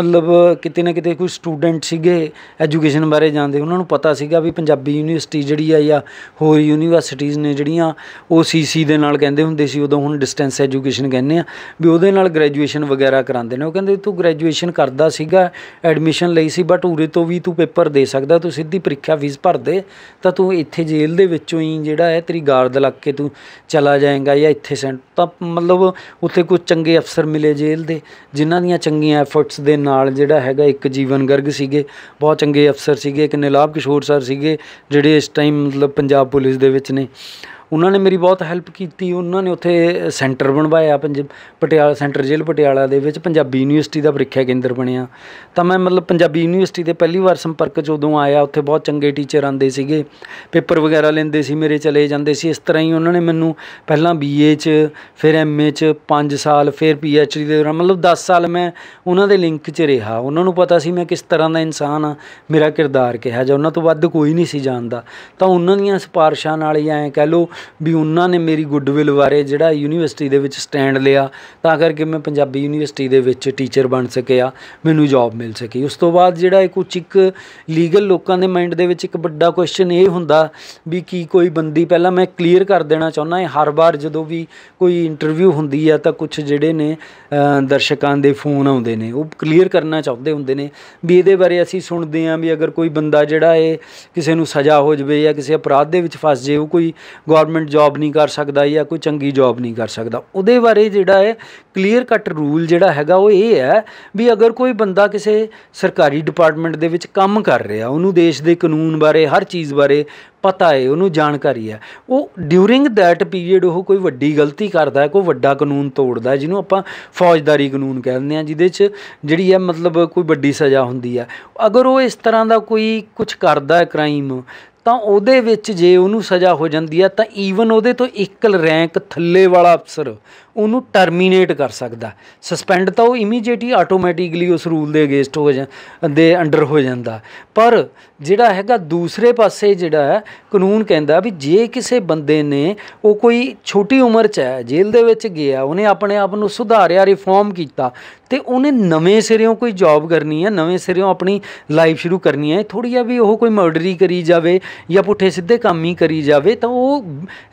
ਮਤਲਬ ਕਿਤੇ ਨਾ ਕਿਤੇ ਕੋਈ ਸਟੂਡੈਂਟ ਸੀਗੇ ਐਜੂਕੇਸ਼ਨ ਬਾਰੇ ਜਾਣਦੇ ਉਹਨਾਂ ਨੂੰ ਪਤਾ ਸੀਗਾ ਵੀ ਪੰਜਾਬੀ ਯੂਨੀਵਰਸਿਟੀ ਜਿਹੜੀ ਆ ਜਾਂ ਹੋਰ ਯੂਨੀਵਰਸਿਟੀਆਂ ਨੇ ਜਿਹੜੀਆਂ ਉਹ ਸੀਸੀ ਦੇ ਨਾਲ ਕਹਿੰਦੇ ਹੁੰਦੇ ਸੀ ਉਦੋਂ ਹੁਣ ਡਿਸਟੈਂਸ ਐਜੂਕੇਸ਼ਨ ਕਹਿੰਦੇ ਆ ਵੀ ਉਹਦੇ ਨਾਲ ਗ੍ਰੈਜੂਏਸ਼ਨ ਵਗੈਰਾ ਕਰਾਉਂਦੇ ਨੇ ਉਹ ਕਹਿੰਦੇ ਤੂੰ ਗ੍ਰੈਜੂਏਸ਼ਨ ਕਰਦਾ ਸੀਗਾ ਐਡਮਿਸ਼ਨ ਲਈ ਸੀ ਬਟ ਉਰੇ ਤੋਂ ਵੀ ਤੂੰ ਪੇਪਰ ਦੇ ਸਕਦਾ ਤੂੰ ਸਿੱਧੀ ਪ੍ਰੀਖਿਆ ਫੀਸ ਭਰ ਦੇ ਤਾਂ ਤੂੰ ਇੱਥੇ ਜੇਲ੍ਹ ਦੇ ਵਿੱਚੋਂ ਹੀ ਜਿਹੜਾ ਹੈ ਤੇਰੀ ਗਾਰਦ ਲੱਗ ਕੇ ਤੂੰ ਚਲਾ ਜਾਏਗਾ ਜਾਂ ਇੱਥੇ ਸੈਂਟ ਤਾਂ ਮਤਲਬ ਉੱਥੇ ਕੋਈ ਚੰਗੇ ਅਫਸਰ ਮਿਲੇ ਜੇਲ੍ਹ ਦੇ ਜਿਨ੍ਹਾਂ ਦੀਆਂ ਚੰਗੀਆਂ ਐਫਰਟਸ ਦੇ ਨਾਲ ਜਿਹੜਾ ਹੈਗਾ ਇੱਕ ਜੀਵਨ ਗਰਗ ਸੀਗੇ ਬਹੁਤ ਚੰਗੇ ਅਫਸਰ ਸੀਗੇ ਇੱਕ ਨਿਲਾਬ ਕਿਸ਼ੋਰ ਸਰ ਸੀਗੇ ਜਿਹੜੇ ਇਸ ਟਾਈਮ ਮਤਲਬ ਪੰਜਾਬ ਪੁਲਿਸ ਦੇ ਵਿੱਚ ਨੇ ਉਹਨਾਂ ਨੇ ਮੇਰੀ ਬਹੁਤ ਹੈਲਪ ਕੀਤੀ ਉਹਨਾਂ ਨੇ ਉੱਥੇ ਸੈਂਟਰ ਬਣਵਾਇਆ ਪੰਜਾਬ ਪਟਿਆਲਾ ਸੈਂਟਰ ਜੇਲ੍ਹ ਪਟਿਆਲਾ ਦੇ ਵਿੱਚ ਪੰਜਾਬੀ ਯੂਨੀਵਰਸਿਟੀ ਦਾ ਪ੍ਰੀਖਿਆ ਕੇਂਦਰ ਬਣਿਆ ਤਾਂ ਮੈਂ ਮਤਲਬ ਪੰਜਾਬੀ ਯੂਨੀਵਰਸਿਟੀ ਦੇ ਪਹਿਲੀ ਵਾਰ ਸੰਪਰਕ ਜਦੋਂ ਆਇਆ ਉੱਥੇ ਬਹੁਤ ਚੰਗੇ ਟੀਚਰ ਆਂਦੇ ਸੀਗੇ ਪੇਪਰ ਵਗੈਰਾ ਲੈਂਦੇ ਸੀ ਮੇਰੇ ਚਲੇ ਜਾਂਦੇ ਸੀ ਇਸ ਤਰ੍ਹਾਂ ਹੀ ਉਹਨਾਂ ਨੇ ਮੈਨੂੰ ਪਹਿਲਾਂ ਬੀਏ 'ਚ ਫਿਰ ਐਮਏ 'ਚ 5 ਸਾਲ ਫਿਰ ਪੀਐਚਡੀ ਦੇ ਦੌਰਾਨ ਮਤਲਬ 10 ਸਾਲ ਮੈਂ ਉਹਨਾਂ ਦੇ ਲਿੰਕ 'ਚ ਰਿਹਾ ਉਹਨਾਂ ਨੂੰ ਪਤਾ ਸੀ ਮੈਂ ਕਿਸ ਤਰ੍ਹਾਂ ਦਾ ਇਨਸਾਨ ਆ ਮੇਰਾ ਕਿਰਦਾਰ ਕਿਹਾ ਜਾਂ ਉਹਨਾਂ ਤੋਂ ਵੱਧ ਕੋਈ ਨਹੀਂ ਸੀ ਜਾਣਦਾ ਤਾਂ ਉਹਨਾਂ ਦੀਆਂ ਸਿਫਾਰਸ਼ਾਂ ਨਾਲ ਹੀ ਐ ਕਹਿ ਲੋ ਵੀ ਉਹਨਾਂ ਨੇ ਮੇਰੀ ਗੁੱਡਵਿਲ ਬਾਰੇ ਜਿਹੜਾ ਯੂਨੀਵਰਸਿਟੀ ਦੇ ਵਿੱਚ ਸਟੈਂਡ ਲਿਆ ਤਾਂ ਕਰਕੇ ਮੈਂ ਪੰਜਾਬੀ ਯੂਨੀਵਰਸਿਟੀ ਦੇ ਵਿੱਚ ਟੀਚਰ ਬਣ ਸਕਿਆ ਮੈਨੂੰ ਜੌਬ ਮਿਲ ਸਕੀ ਉਸ ਤੋਂ ਬਾਅਦ ਜਿਹੜਾ ਇੱਕ ਇੱਕ ਲੀਗਲ ਲੋਕਾਂ ਦੇ ਮਾਈਂਡ ਦੇ ਵਿੱਚ ਇੱਕ ਵੱਡਾ ਕੁਐਸਚਨ ਇਹ ਹੁੰਦਾ ਵੀ ਕੀ ਕੋਈ ਬੰਦੀ ਪਹਿਲਾਂ ਮੈਂ ਕਲੀਅਰ ਕਰ ਦੇਣਾ ਚਾਹੁੰਦਾ ਹਾਂ ਹਰ ਵਾਰ ਜਦੋਂ ਵੀ ਕੋਈ ਇੰਟਰਵਿਊ ਹੁੰਦੀ ਆ ਤਾਂ ਕੁਝ ਜਿਹੜੇ ਨੇ ਦਰਸ਼ਕਾਂ ਦੇ ਫੋਨ ਆਉਂਦੇ ਨੇ ਉਹ ਕਲੀਅਰ ਕਰਨਾ ਚਾਹੁੰਦੇ ਹੁੰਦੇ ਨੇ ਵੀ ਇਹਦੇ ਬਾਰੇ ਅਸੀਂ ਸੁਣਦੇ ਆਂ ਵੀ ਅਗਰ ਕੋਈ ਬੰਦਾ ਜਿਹੜਾ ਇਹ ਕਿਸੇ ਨੂੰ ਸਜ਼ਾ ਹੋ ਜਵੇ ਜਾਂ ਕਿਸੇ ਅਪਰਾਧ ਦੇ ਵਿੱਚ ਫਸ ਜੇ ਉਹ ਕੋਈ ਗੌਰ ਗਵਰਨਮੈਂਟ ਜੌਬ ਨਹੀਂ ਕਰ ਸਕਦਾ ਜਾਂ ਕੋਈ ਚੰਗੀ ਜੌਬ ਨਹੀਂ ਕਰ ਸਕਦਾ ਉਹਦੇ ਬਾਰੇ ਜਿਹੜਾ ਹੈ ਕਲੀਅਰ ਕੱਟ ਰੂਲ ਜਿਹੜਾ ਹੈਗਾ ਉਹ ਇਹ ਹੈ ਵੀ ਅਗਰ ਕੋਈ ਬੰਦਾ ਕਿਸੇ ਸਰਕਾਰੀ ਡਿਪਾਰਟਮੈਂਟ ਦੇ ਵਿੱਚ ਕੰਮ ਕਰ ਰਿਹਾ ਉਹਨੂੰ ਦੇਸ਼ ਦੇ ਕਾਨੂੰਨ ਬਾਰੇ ਹਰ ਚੀਜ਼ ਬਾਰੇ ਪਤਾ ਹੈ ਉਹਨੂੰ ਜਾਣਕਾਰੀ ਹੈ ਉਹ ਡਿਊਰਿੰਗ ਦੈਟ ਪੀਰੀਅਡ ਉਹ ਕੋਈ ਵੱਡੀ ਗਲਤੀ ਕਰਦਾ ਹੈ ਕੋਈ ਵੱਡਾ ਕਾਨੂੰਨ ਤੋੜਦਾ ਜਿਹਨੂੰ ਆਪਾਂ ਫੌਜਦਾਰੀ ਕਾਨੂੰਨ ਕਹਿੰਦੇ ਆ ਜਿਹਦੇ 'ਚ ਜਿਹੜੀ ਹੈ ਮਤਲਬ ਕੋਈ ਵੱਡੀ ਸਜ਼ਾ ਹੁੰਦੀ ਹੈ ਅਗਰ ਉਹ ਇਸ ਤਰ੍ਹਾਂ ਦਾ ਕੋਈ ਕੁਝ ਕਰਦਾ ਹੈ ਕ੍ਰਾਈਮ ਤਾਂ ਉਹਦੇ ਵਿੱਚ ਜੇ ਉਹਨੂੰ ਸਜ਼ਾ ਹੋ ਜਾਂਦੀ ਆ ਤਾਂ ਈਵਨ ਉਹਦੇ ਤੋਂ ਇਕਲ ਰੈਂਕ ਥੱਲੇ ਵਾਲਾ ਅਫਸਰ ਉਹਨੂੰ ਟਰਮੀਨੇਟ ਕਰ ਸਕਦਾ ਸਸਪੈਂਡ ਤਾਂ ਉਹ ਇਮੀਡੀਏਟਲੀ ਆਟੋਮੈਟਿਕਲੀ ਉਸ ਰੂਲ ਦੇ ਅਗੇਂਸਟ ਹੋ ਜਾਂਦੇ ਅੰਡਰ ਹੋ ਜਾਂਦਾ ਪਰ ਜਿਹੜਾ ਹੈਗਾ ਦੂਸਰੇ ਪਾਸੇ ਜਿਹੜਾ ਹੈ ਕਾਨੂੰਨ ਕਹਿੰਦਾ ਵੀ ਜੇ ਕਿਸੇ ਬੰਦੇ ਨੇ ਉਹ ਕੋਈ ਛੋਟੀ ਉਮਰ 'ਚ ਹੈ ਜੇਲ੍ਹ ਦੇ ਵਿੱਚ ਗਿਆ ਉਹਨੇ ਆਪਣੇ ਆਪ ਨੂੰ ਸੁਧਾਰਿਆ ਰਿਫਾਰਮ ਕੀਤਾ ਤੇ ਉਹਨੇ ਨਵੇਂ ਸਿਰਿਓਂ ਕੋਈ ਜੌਬ ਕਰਨੀ ਹੈ ਨਵੇਂ ਸਿਰਿਓਂ ਆਪਣੀ ਲਾਈਫ ਸ਼ੁਰੂ ਕਰਨੀ ਹੈ ਥੋੜੀ ਆ ਵੀ ਉਹ ਕੋਈ ਮਰਡਰੀ ਕਰੀ ਜਾਵੇ ਜਾਂ ਪੁੱਠੇ ਸਿੱਧੇ ਕੰਮ ਹੀ ਕਰੀ ਜਾਵੇ ਤਾਂ ਉਹ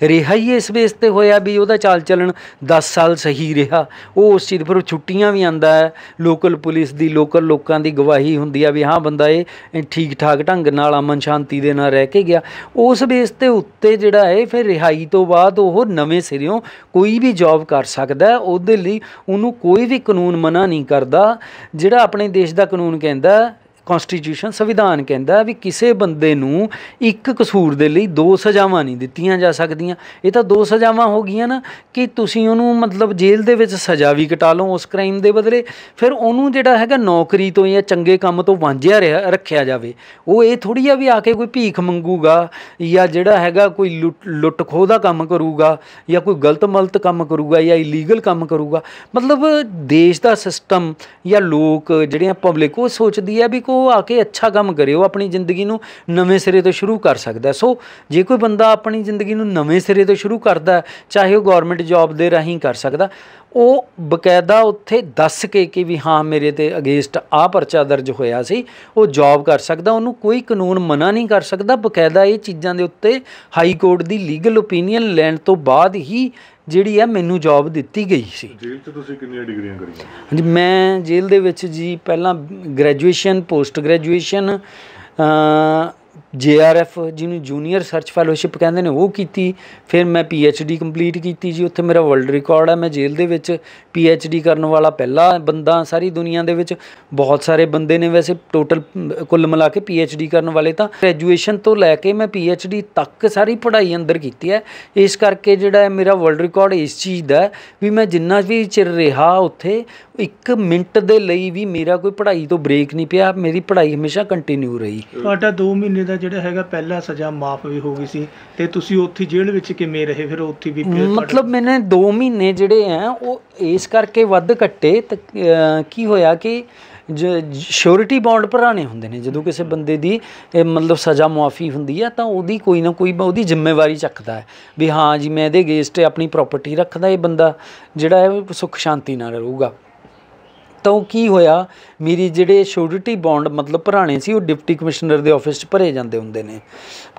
ਰਿਹਾਈ ਇਸ ਬੇਸ ਤੇ ਹੋਇਆ ਵੀ ਉਹਦਾ ਚਾਲ ਚੱਲਣ 10 ਸਾਲ ਸਹੀ ਰਿਹਾ ਉਹ ਉਸ ਚੀਜ਼ ਪਰ ਛੁੱਟੀਆਂ ਵੀ ਆਂਦਾ ਹੈ ਲੋਕਲ ਪੁਲਿਸ ਦੀ ਲੋਕਲ ਲੋਕਾਂ ਦੀ ਗਵਾਹੀ ਹੁੰਦੀ ਆ ਵੀ ਹਾਂ ਬੰਦਾ ਇਹ ਠੀਕ ਠਾਕ ਢੰਗ ਨਾਲ ਅਮਨ ਸ਼ਾਂਤੀ ਦੇ ਨਾਲ ਰਹਿ ਕੇ ਗਿਆ ਉਸ ਬੇਸ ਤੇ ਉੱਤੇ ਜਿਹੜਾ ਹੈ ਫਿਰ ਰਿਹਾਈ ਤੋਂ ਬਾਅਦ ਉਹ ਨਵੇਂ ਸਿਰਿਓਂ ਕੋਈ ਵੀ ਜੌਬ ਕਰ ਸਕਦਾ ਉਹਦੇ ਲਈ ਉਹਨੂੰ ਕੋਈ ਵੀ ਕਾਨੂੰਨ ਮਨਾ ਨਹੀਂ ਕਰਦਾ ਜਿਹੜਾ ਆਪਣੇ ਦੇਸ਼ ਦਾ ਕਾਨੂੰਨ ਕਹਿੰਦਾ ਕਨਸਟੀਟਿਊਸ਼ਨ ਸੰਵਿਧਾਨ ਕਹਿੰਦਾ ਵੀ ਕਿਸੇ ਬੰਦੇ ਨੂੰ ਇੱਕ ਕਸੂਰ ਦੇ ਲਈ ਦੋ ਸਜ਼ਾਵਾਂ ਨਹੀਂ ਦਿੱਤੀਆਂ ਜਾ ਸਕਦੀਆਂ ਇਹ ਤਾਂ ਦੋ ਸਜ਼ਾਵਾਂ ਹੋ ਗਈਆਂ ਨਾ ਕਿ ਤੁਸੀਂ ਉਹਨੂੰ ਮਤਲਬ ਜੇਲ੍ਹ ਦੇ ਵਿੱਚ ਸਜ਼ਾ ਵੀ ਕਟਾ ਲਓ ਉਸ ਕ੍ਰਾਈਮ ਦੇ ਬਦਲੇ ਫਿਰ ਉਹਨੂੰ ਜਿਹੜਾ ਹੈਗਾ ਨੌਕਰੀ ਤੋਂ ਜਾਂ ਚੰਗੇ ਕੰਮ ਤੋਂ ਵਾਂਝਿਆ ਰੱਖਿਆ ਜਾਵੇ ਉਹ ਇਹ ਥੋੜੀ ਆ ਵੀ ਆ ਕੇ ਕੋਈ ਭੀਖ ਮੰਗੂਗਾ ਜਾਂ ਜਿਹੜਾ ਹੈਗਾ ਕੋਈ ਲੁੱਟ ਖੋਹ ਦਾ ਕੰਮ ਕਰੂਗਾ ਜਾਂ ਕੋਈ ਗਲਤ ਮਲਤ ਕੰਮ ਕਰੂਗਾ ਜਾਂ ਇਲੀਗਲ ਕੰਮ ਕਰੂਗਾ ਮਤਲਬ ਦੇਸ਼ ਦਾ ਸਿਸਟਮ ਜਾਂ ਲੋਕ ਜਿਹੜੇ ਪਬਲਿਕ ਉਹ ਸੋਚਦੀ ਹੈ ਵੀ ਕੋ ਉਹ ਆ ਕੇ ਅੱਛਾ ਕੰਮ ਕਰੇ ਉਹ ਆਪਣੀ ਜ਼ਿੰਦਗੀ ਨੂੰ ਨਵੇਂ ਸਿਰੇ ਤੋਂ ਸ਼ੁਰੂ ਕਰ ਸਕਦਾ ਸੋ ਜੇ ਕੋਈ ਬੰਦਾ ਆਪਣੀ ਜ਼ਿੰਦਗੀ ਨੂੰ ਨਵੇਂ ਸਿਰੇ ਤੋਂ ਸ਼ੁਰੂ ਕਰਦਾ ਚਾਹੇ ਉਹ ਗਵਰਨਮੈਂਟ ਜੌਬ ਦੇ ਰਾਹੀਂ ਕਰ ਸਕਦਾ ਉਹ ਬਕਾਇਦਾ ਉੱਥੇ ਦੱਸ ਕੇ ਕਿ ਵੀ ਹਾਂ ਮੇਰੇ ਤੇ ਅਗੇਂਸਟ ਆ ਪਰਚਾ ਦਰਜ ਹੋਇਆ ਸੀ ਉਹ ਜੌਬ ਕਰ ਸਕਦਾ ਉਹਨੂੰ ਕੋਈ ਕਾਨੂੰਨ ਮਨਾ ਨਹੀਂ ਕਰ ਸਕਦਾ ਬਕਾਇਦਾ ਇਹ ਚੀਜ਼ਾਂ ਦੇ ਉੱਤੇ ਹਾਈ ਕੋਰਟ ਦੀ ਲੀਗਲ ਓਪੀਨੀਅਨ ਲੈਣ ਤੋਂ ਬਾਅਦ ਹੀ ਜਿਹੜੀ ਆ ਮੈਨੂੰ ਜੌਬ ਦਿੱਤੀ ਗਈ ਸੀ ਜੇਲ੍ਹ 'ਚ ਤੁਸੀਂ ਕਿੰਨੀਆਂ ਡਿਗਰੀਆਂ ਕਰੀਆਂ ਹਾਂਜੀ ਮੈਂ ਜੇਲ੍ਹ ਦੇ ਵਿੱਚ ਜੀ ਪਹਿਲਾਂ ਗ੍ਰੈਜੂਏਸ਼ਨ ਪੋਸਟ ਗ੍ਰੈਜੂਏਸ਼ਨ ਜੇਆਰਐਫ ਜਿਹਨੂੰ ਜੂਨੀਅਰ ਸਰਚ ਫੈਲੋਸ਼ਿਪ ਕਹਿੰਦੇ ਨੇ ਉਹ ਕੀਤੀ ਫਿਰ ਮੈਂ ਪੀਐਚਡੀ ਕੰਪਲੀਟ ਕੀਤੀ ਜੀ ਉੱਥੇ ਮੇਰਾ ਵਰਲਡ ਰਿਕਾਰਡ ਹੈ ਮੈਂ ਜੇਲ੍ਹ ਦੇ ਵਿੱਚ ਪੀਐਚਡੀ ਕਰਨ ਵਾਲਾ ਪਹਿਲਾ ਬੰਦਾ ਸਾਰੀ ਦੁਨੀਆ ਦੇ ਵਿੱਚ ਬਹੁਤ ਸਾਰੇ ਬੰਦੇ ਨੇ ਵੈਸੇ ਟੋਟਲ ਕੁੱਲ ਮਿਲਾ ਕੇ ਪੀਐਚਡੀ ਕਰਨ ਵਾਲੇ ਤਾਂ ਗ੍ਰੈਜੂਏਸ਼ਨ ਤੋਂ ਲੈ ਕੇ ਮੈਂ ਪੀਐਚਡੀ ਤੱਕ ਸਾਰੀ ਪੜ੍ਹਾਈ ਅੰਦਰ ਕੀਤੀ ਹੈ ਇਸ ਕਰਕੇ ਜਿਹੜਾ ਹੈ ਮੇਰਾ ਵਰਲਡ ਰਿਕਾਰਡ ਇਸ ਚੀਜ਼ ਦਾ ਵੀ ਮੈਂ ਜਿੰਨਾ ਵੀ ਚਿਰ ਰਿਹਾ ਉੱਥੇ ਇੱਕ ਮਿੰਟ ਦੇ ਲਈ ਵੀ ਮੇਰਾ ਕੋਈ ਪੜ੍ਹਾਈ ਤੋਂ ਬ੍ਰੇਕ ਨਹੀਂ ਪਿਆ ਮੇਰੀ ਪੜ੍ਹਾਈ ਹਮੇਸ਼ਾ ਕੰਟੀਨਿਊ ਰਹੀ ਤੁਹਾਡਾ 2 ਮਹੀਨੇ ਦਾ ਜਿਹੜਾ ਹੈਗਾ ਪਹਿਲਾ ਸਜ਼ਾ ਮਾਫ ਵੀ ਹੋ ਗਈ ਸੀ ਤੇ ਤੁਸੀਂ ਉੱਥੇ ਜੇਲ੍ਹ ਵਿੱਚ ਕਿਵੇਂ ਰਹੇ ਫਿਰ ਉੱਥੇ ਵੀ ਮਤਲਬ ਮੈਨੇ 2 ਮਹੀਨੇ ਜਿਹੜੇ ਆ ਉਹ ਇਸ ਕਰਕੇ ਵੱਧ ਘੱਟੇ ਕੀ ਹੋਇਆ ਕਿ ਸ਼ੋਰਿਟੀ ਬੌਂਡ ਭਰਾਣੇ ਹੁੰਦੇ ਨੇ ਜਦੋਂ ਕਿਸੇ ਬੰਦੇ ਦੀ ਮਤਲਬ ਸਜ਼ਾ ਮੁਆਫੀ ਹੁੰਦੀ ਹੈ ਤਾਂ ਉਹਦੀ ਕੋਈ ਨਾ ਕੋਈ ਉਹਦੀ ਜ਼ਿੰਮੇਵਾਰੀ ਚੱਕਦਾ ਹੈ ਵੀ ਹਾਂ ਜੀ ਮੈਂ ਇਹਦੇ ਅਗੇਂਸਟ ਆਪਣੀ ਪ੍ਰਾਪਰਟੀ ਰੱਖਦਾ ਇਹ ਬੰਦਾ ਜਿਹੜਾ ਹੈ ਸੁੱਖ ਸ਼ਾਂਤੀ ਨਾਲ ਰਹੂਗਾ ਤਾਂ ਉਹ ਕੀ ਹੋਇਆ ਮੇਰੀ ਜਿਹੜੇ ਸ਼ੋਰਟੀ ਬੌਂਡ ਮਤਲਬ ਪੁਰਾਣੇ ਸੀ ਉਹ ਡਿਪਟੀ ਕਮਿਸ਼ਨਰ ਦੇ ਆਫਿਸ 'ਚ ਭਰੇ ਜਾਂਦੇ ਹੁੰਦੇ ਨੇ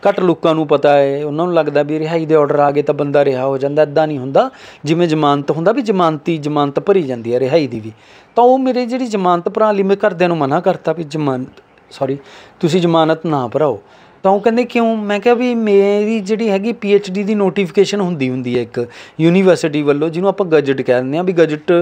ਘੱਟ ਲੋਕਾਂ ਨੂੰ ਪਤਾ ਹੈ ਉਹਨਾਂ ਨੂੰ ਲੱਗਦਾ ਵੀ ਰਿਹਾਈ ਦੇ ਆਰਡਰ ਆ ਗਏ ਤਾਂ ਬੰਦਾ ਰਿਹਾ ਹੋ ਜਾਂਦਾ ਐਦਾਂ ਨਹੀਂ ਹੁੰਦਾ ਜਿਵੇਂ ਜ਼ਮਾਨਤ ਹੁੰਦਾ ਵੀ ਜ਼ਮਾਨਤੀ ਜ਼ਮਾਨਤ ਭਰੀ ਜਾਂਦੀ ਹੈ ਰਿਹਾਈ ਦੀ ਵੀ ਤਾਂ ਉਹ ਮੇਰੇ ਜਿਹੜੀ ਜ਼ਮਾਨਤ ਭਰਾਂ ਲਈ ਮੈਂ ਘਰਦਿਆਂ ਨੂੰ ਮਨਾ ਕਰਤਾ ਵੀ ਜ਼ਮਾਨਤ ਸੌਰੀ ਤੁਸੀਂ ਜ਼ਮਾਨਤ ਨਾ ਭਰਾਓ ਤਾਂ ਉਹ ਕਹਿੰਦੇ ਕਿਉਂ ਮੈਂ ਕਿਹਾ ਵੀ ਮੇਰੀ ਜਿਹੜੀ ਹੈਗੀ ਪੀ ਐਚ ਡੀ ਦੀ ਨੋਟੀਫਿਕੇਸ਼ਨ ਹੁੰਦੀ ਹੁੰਦੀ ਹੈ ਇੱਕ ਯੂਨੀਵਰਸਿਟੀ ਵੱਲੋਂ ਜਿਹਨੂੰ ਆਪਾਂ ਗਜਟ ਕਹਿੰਦੇ ਆ ਵੀ ਗਜਟ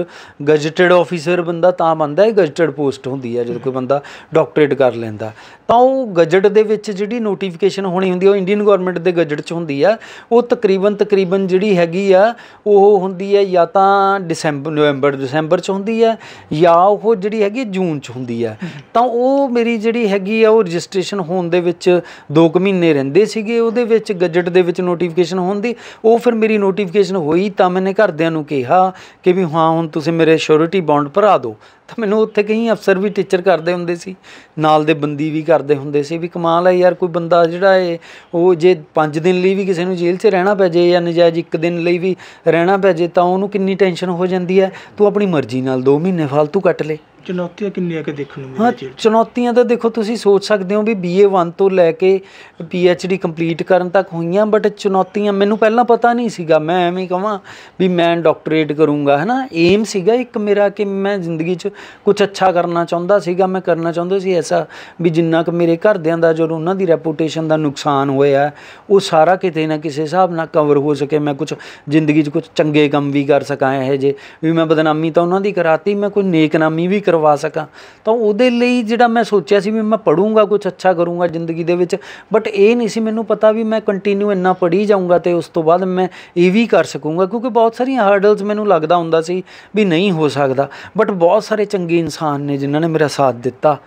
ਗਜਟਡ ਆਫੀਸਰ ਬੰਦਾ ਤਾਂ ਬੰਦਾ ਹੈ ਗਜਟਡ ਪੋਸਟ ਹੁੰਦੀ ਹੈ ਜਦੋਂ ਕੋਈ ਬੰਦਾ ਡਾਕਟਰੇਟ ਕਰ ਲੈਂਦਾ ਤਾਂ ਉਹ ਗਜਟ ਦੇ ਵਿੱਚ ਜਿਹੜੀ ਨੋਟੀਫਿਕੇਸ਼ਨ ਹੋਣੀ ਹੁੰਦੀ ਹੈ ਉਹ ਇੰਡੀਅਨ ਗਵਰਨਮੈਂਟ ਦੇ ਗਜਟ 'ਚ ਹੁੰਦੀ ਆ ਉਹ ਤਕਰੀਬਨ ਤਕਰੀਬਨ ਜਿਹੜੀ ਹੈਗੀ ਆ ਉਹ ਹੁੰਦੀ ਹੈ ਜਾਂ ਤਾਂ ਡਿਸੰਬਰ ਨਵੰਬਰ ਦਸੰਬਰ 'ਚ ਹੁੰਦੀ ਹੈ ਜਾਂ ਉਹ ਜਿਹੜੀ ਹੈਗੀ ਜੂਨ 'ਚ ਹੁੰਦੀ ਆ ਤਾਂ ਉਹ ਮੇਰੀ ਜਿਹੜੀ ਹੈਗੀ ਆ ਉਹ ਰਜਿਸਟ੍ਰੇਸ਼ਨ ਹੋਣ ਦੇ ਵਿੱਚ ਦੋ ਕੁ ਮਹੀਨੇ ਰਹਿੰਦੇ ਸੀਗੇ ਉਹਦੇ ਵਿੱਚ ਗੱਜਟ ਦੇ ਵਿੱਚ ਨੋਟੀਫਿਕੇਸ਼ਨ ਹੁੰਦੀ ਉਹ ਫਿਰ ਮੇਰੀ ਨੋਟੀਫਿਕੇਸ਼ਨ ਹੋਈ ਤਾਂ ਮੈਨੇ ਘਰਦਿਆਂ ਨੂੰ ਕਿਹਾ ਕਿ ਵੀ ਹਾਂ ਹੁਣ ਤੁਸੀਂ ਮੇਰੇ ਸ਼ੋਰਿਟੀ ਬੌਂਡ ਭਰਾ ਦਿਓ ਤਾਂ ਮੈਨੂੰ ਉੱਥੇ ਕਈ ਅਫਸਰ ਵੀ ਟੀਚਰ ਕਰਦੇ ਹੁੰਦੇ ਸੀ ਨਾਲ ਦੇ ਬੰਦੀ ਵੀ ਕਰਦੇ ਹੁੰਦੇ ਸੀ ਵੀ ਕਮਾਲ ਹੈ ਯਾਰ ਕੋਈ ਬੰਦਾ ਜਿਹੜਾ ਏ ਉਹ ਜੇ 5 ਦਿਨ ਲਈ ਵੀ ਕਿਸੇ ਨੂੰ ਜੇਲ੍ਹ 'ਚ ਰਹਿਣਾ ਪੈ ਜੇ ਜਾਂ ਨਜਾਇਜ਼ ਇੱਕ ਦਿਨ ਲਈ ਵੀ ਰਹਿਣਾ ਪੈ ਜੇ ਤਾਂ ਉਹਨੂੰ ਕਿੰਨੀ ਟੈਨਸ਼ਨ ਹੋ ਜਾਂਦੀ ਹੈ ਤੂੰ ਆਪਣੀ ਮਰਜ਼ੀ ਨਾਲ 2 ਮਹੀਨੇ ਫालतू ਕੱਟ ਲੈ ਚੁਣੌਤੀਆਂ ਕਿੰਨੀਆਂ ਕਿ ਦੇਖਣ ਨੂੰ ਹਾਂ ਚੁਣੌਤੀਆਂ ਤਾਂ ਦੇਖੋ ਤੁਸੀਂ ਸੋਚ ਸਕਦੇ ਹੋ ਵੀ ਬੀਏ 1 ਤੋਂ ਲੈ ਕੇ ਪੀਐਚਡੀ ਕੰਪਲੀਟ ਕਰਨ ਤੱਕ ਹੋਈਆਂ ਬਟ ਚੁਣੌਤੀਆਂ ਮੈਨੂੰ ਪਹਿਲਾਂ ਪਤਾ ਨਹੀਂ ਸੀਗਾ ਮੈਂ ਐਵੇਂ ਕਹਾਂ ਵੀ ਮੈਂ ਡਾਕਟਰੇਟ ਕਰੂੰਗਾ ਹੈਨਾ ਏਮ ਸੀਗਾ ਇੱਕ ਮੇਰਾ ਕਿ ਮੈਂ ਜ਼ਿੰਦਗੀ 'ਚ ਕੁਝ ਅੱਛਾ ਕਰਨਾ ਚਾਹੁੰਦਾ ਸੀਗਾ ਮੈਂ ਕਰਨਾ ਚਾਹੁੰਦਾ ਸੀ ਐਸਾ ਵੀ ਜਿੰਨਾ ਕਿ ਮੇਰੇ ਘਰਦਿਆਂ ਦਾ ਜੋ ਉਹਨਾਂ ਦੀ ਰੈਪੂਟੇਸ਼ਨ ਦਾ ਨੁਕਸਾਨ ਹੋਇਆ ਉਹ ਸਾਰਾ ਕਿਤੇ ਨਾ ਕਿਸੇ ਹਿਸਾਬ ਨਾਲ ਕਵਰ ਹੋ ਸਕੇ ਮੈਂ ਕੁਝ ਜ਼ਿੰਦਗੀ 'ਚ ਕੁਝ ਚੰਗੇ ਕੰਮ ਵੀ ਕਰ ਸਕਾਂ ਇਹ ਜੇ ਵੀ ਮੈਂ ਬਦਨਾਮੀ ਤਾਂ ਉਹਨਾਂ ਦੀ ਕਰਾਤੀ ਮੈਂ ਕੋਈ ਨੇਕਨਾਮੀ ਵੀ ਕਰਵਾ ਸਕਾਂ ਤਾਂ ਉਹਦੇ ਲਈ ਜਿਹੜਾ ਮੈਂ ਸੋਚਿਆ ਸੀ ਵੀ ਮੈਂ ਪੜੂੰਗਾ ਕੁਝ ਅੱਛਾ ਕਰੂੰਗਾ ਜ਼ਿੰਦਗੀ ਦੇ ਵਿੱਚ ਬਟ ਇਹ ਨਹੀਂ ਸੀ ਮੈਨੂੰ ਪਤਾ ਵੀ ਮੈਂ ਕੰਟੀਨਿਊ ਇੰਨਾ ਪੜੀ ਜਾਊਂਗਾ ਤੇ ਉਸ ਤੋਂ ਬਾਅਦ ਮੈਂ ਇਹ ਵੀ ਕਰ ਸਕੂੰਗਾ ਕਿਉਂਕਿ ਬਹੁਤ ਸਾਰੀਆਂ ਹਰਡਲਸ ਮੈਨੂੰ ਲੱਗਦਾ ਹੁੰਦਾ ਸੀ ਵੀ ਨਹੀਂ ਹੋ ਸਕਦਾ ਬਟ ਬਹੁਤ ਸਾਰੇ ਚੰਗੇ ਇਨਸਾਨ ਨੇ ਜਿਨ੍ਹਾਂ ਨੇ ਮੇਰਾ ਸਾਥ ਦਿੱਤਾ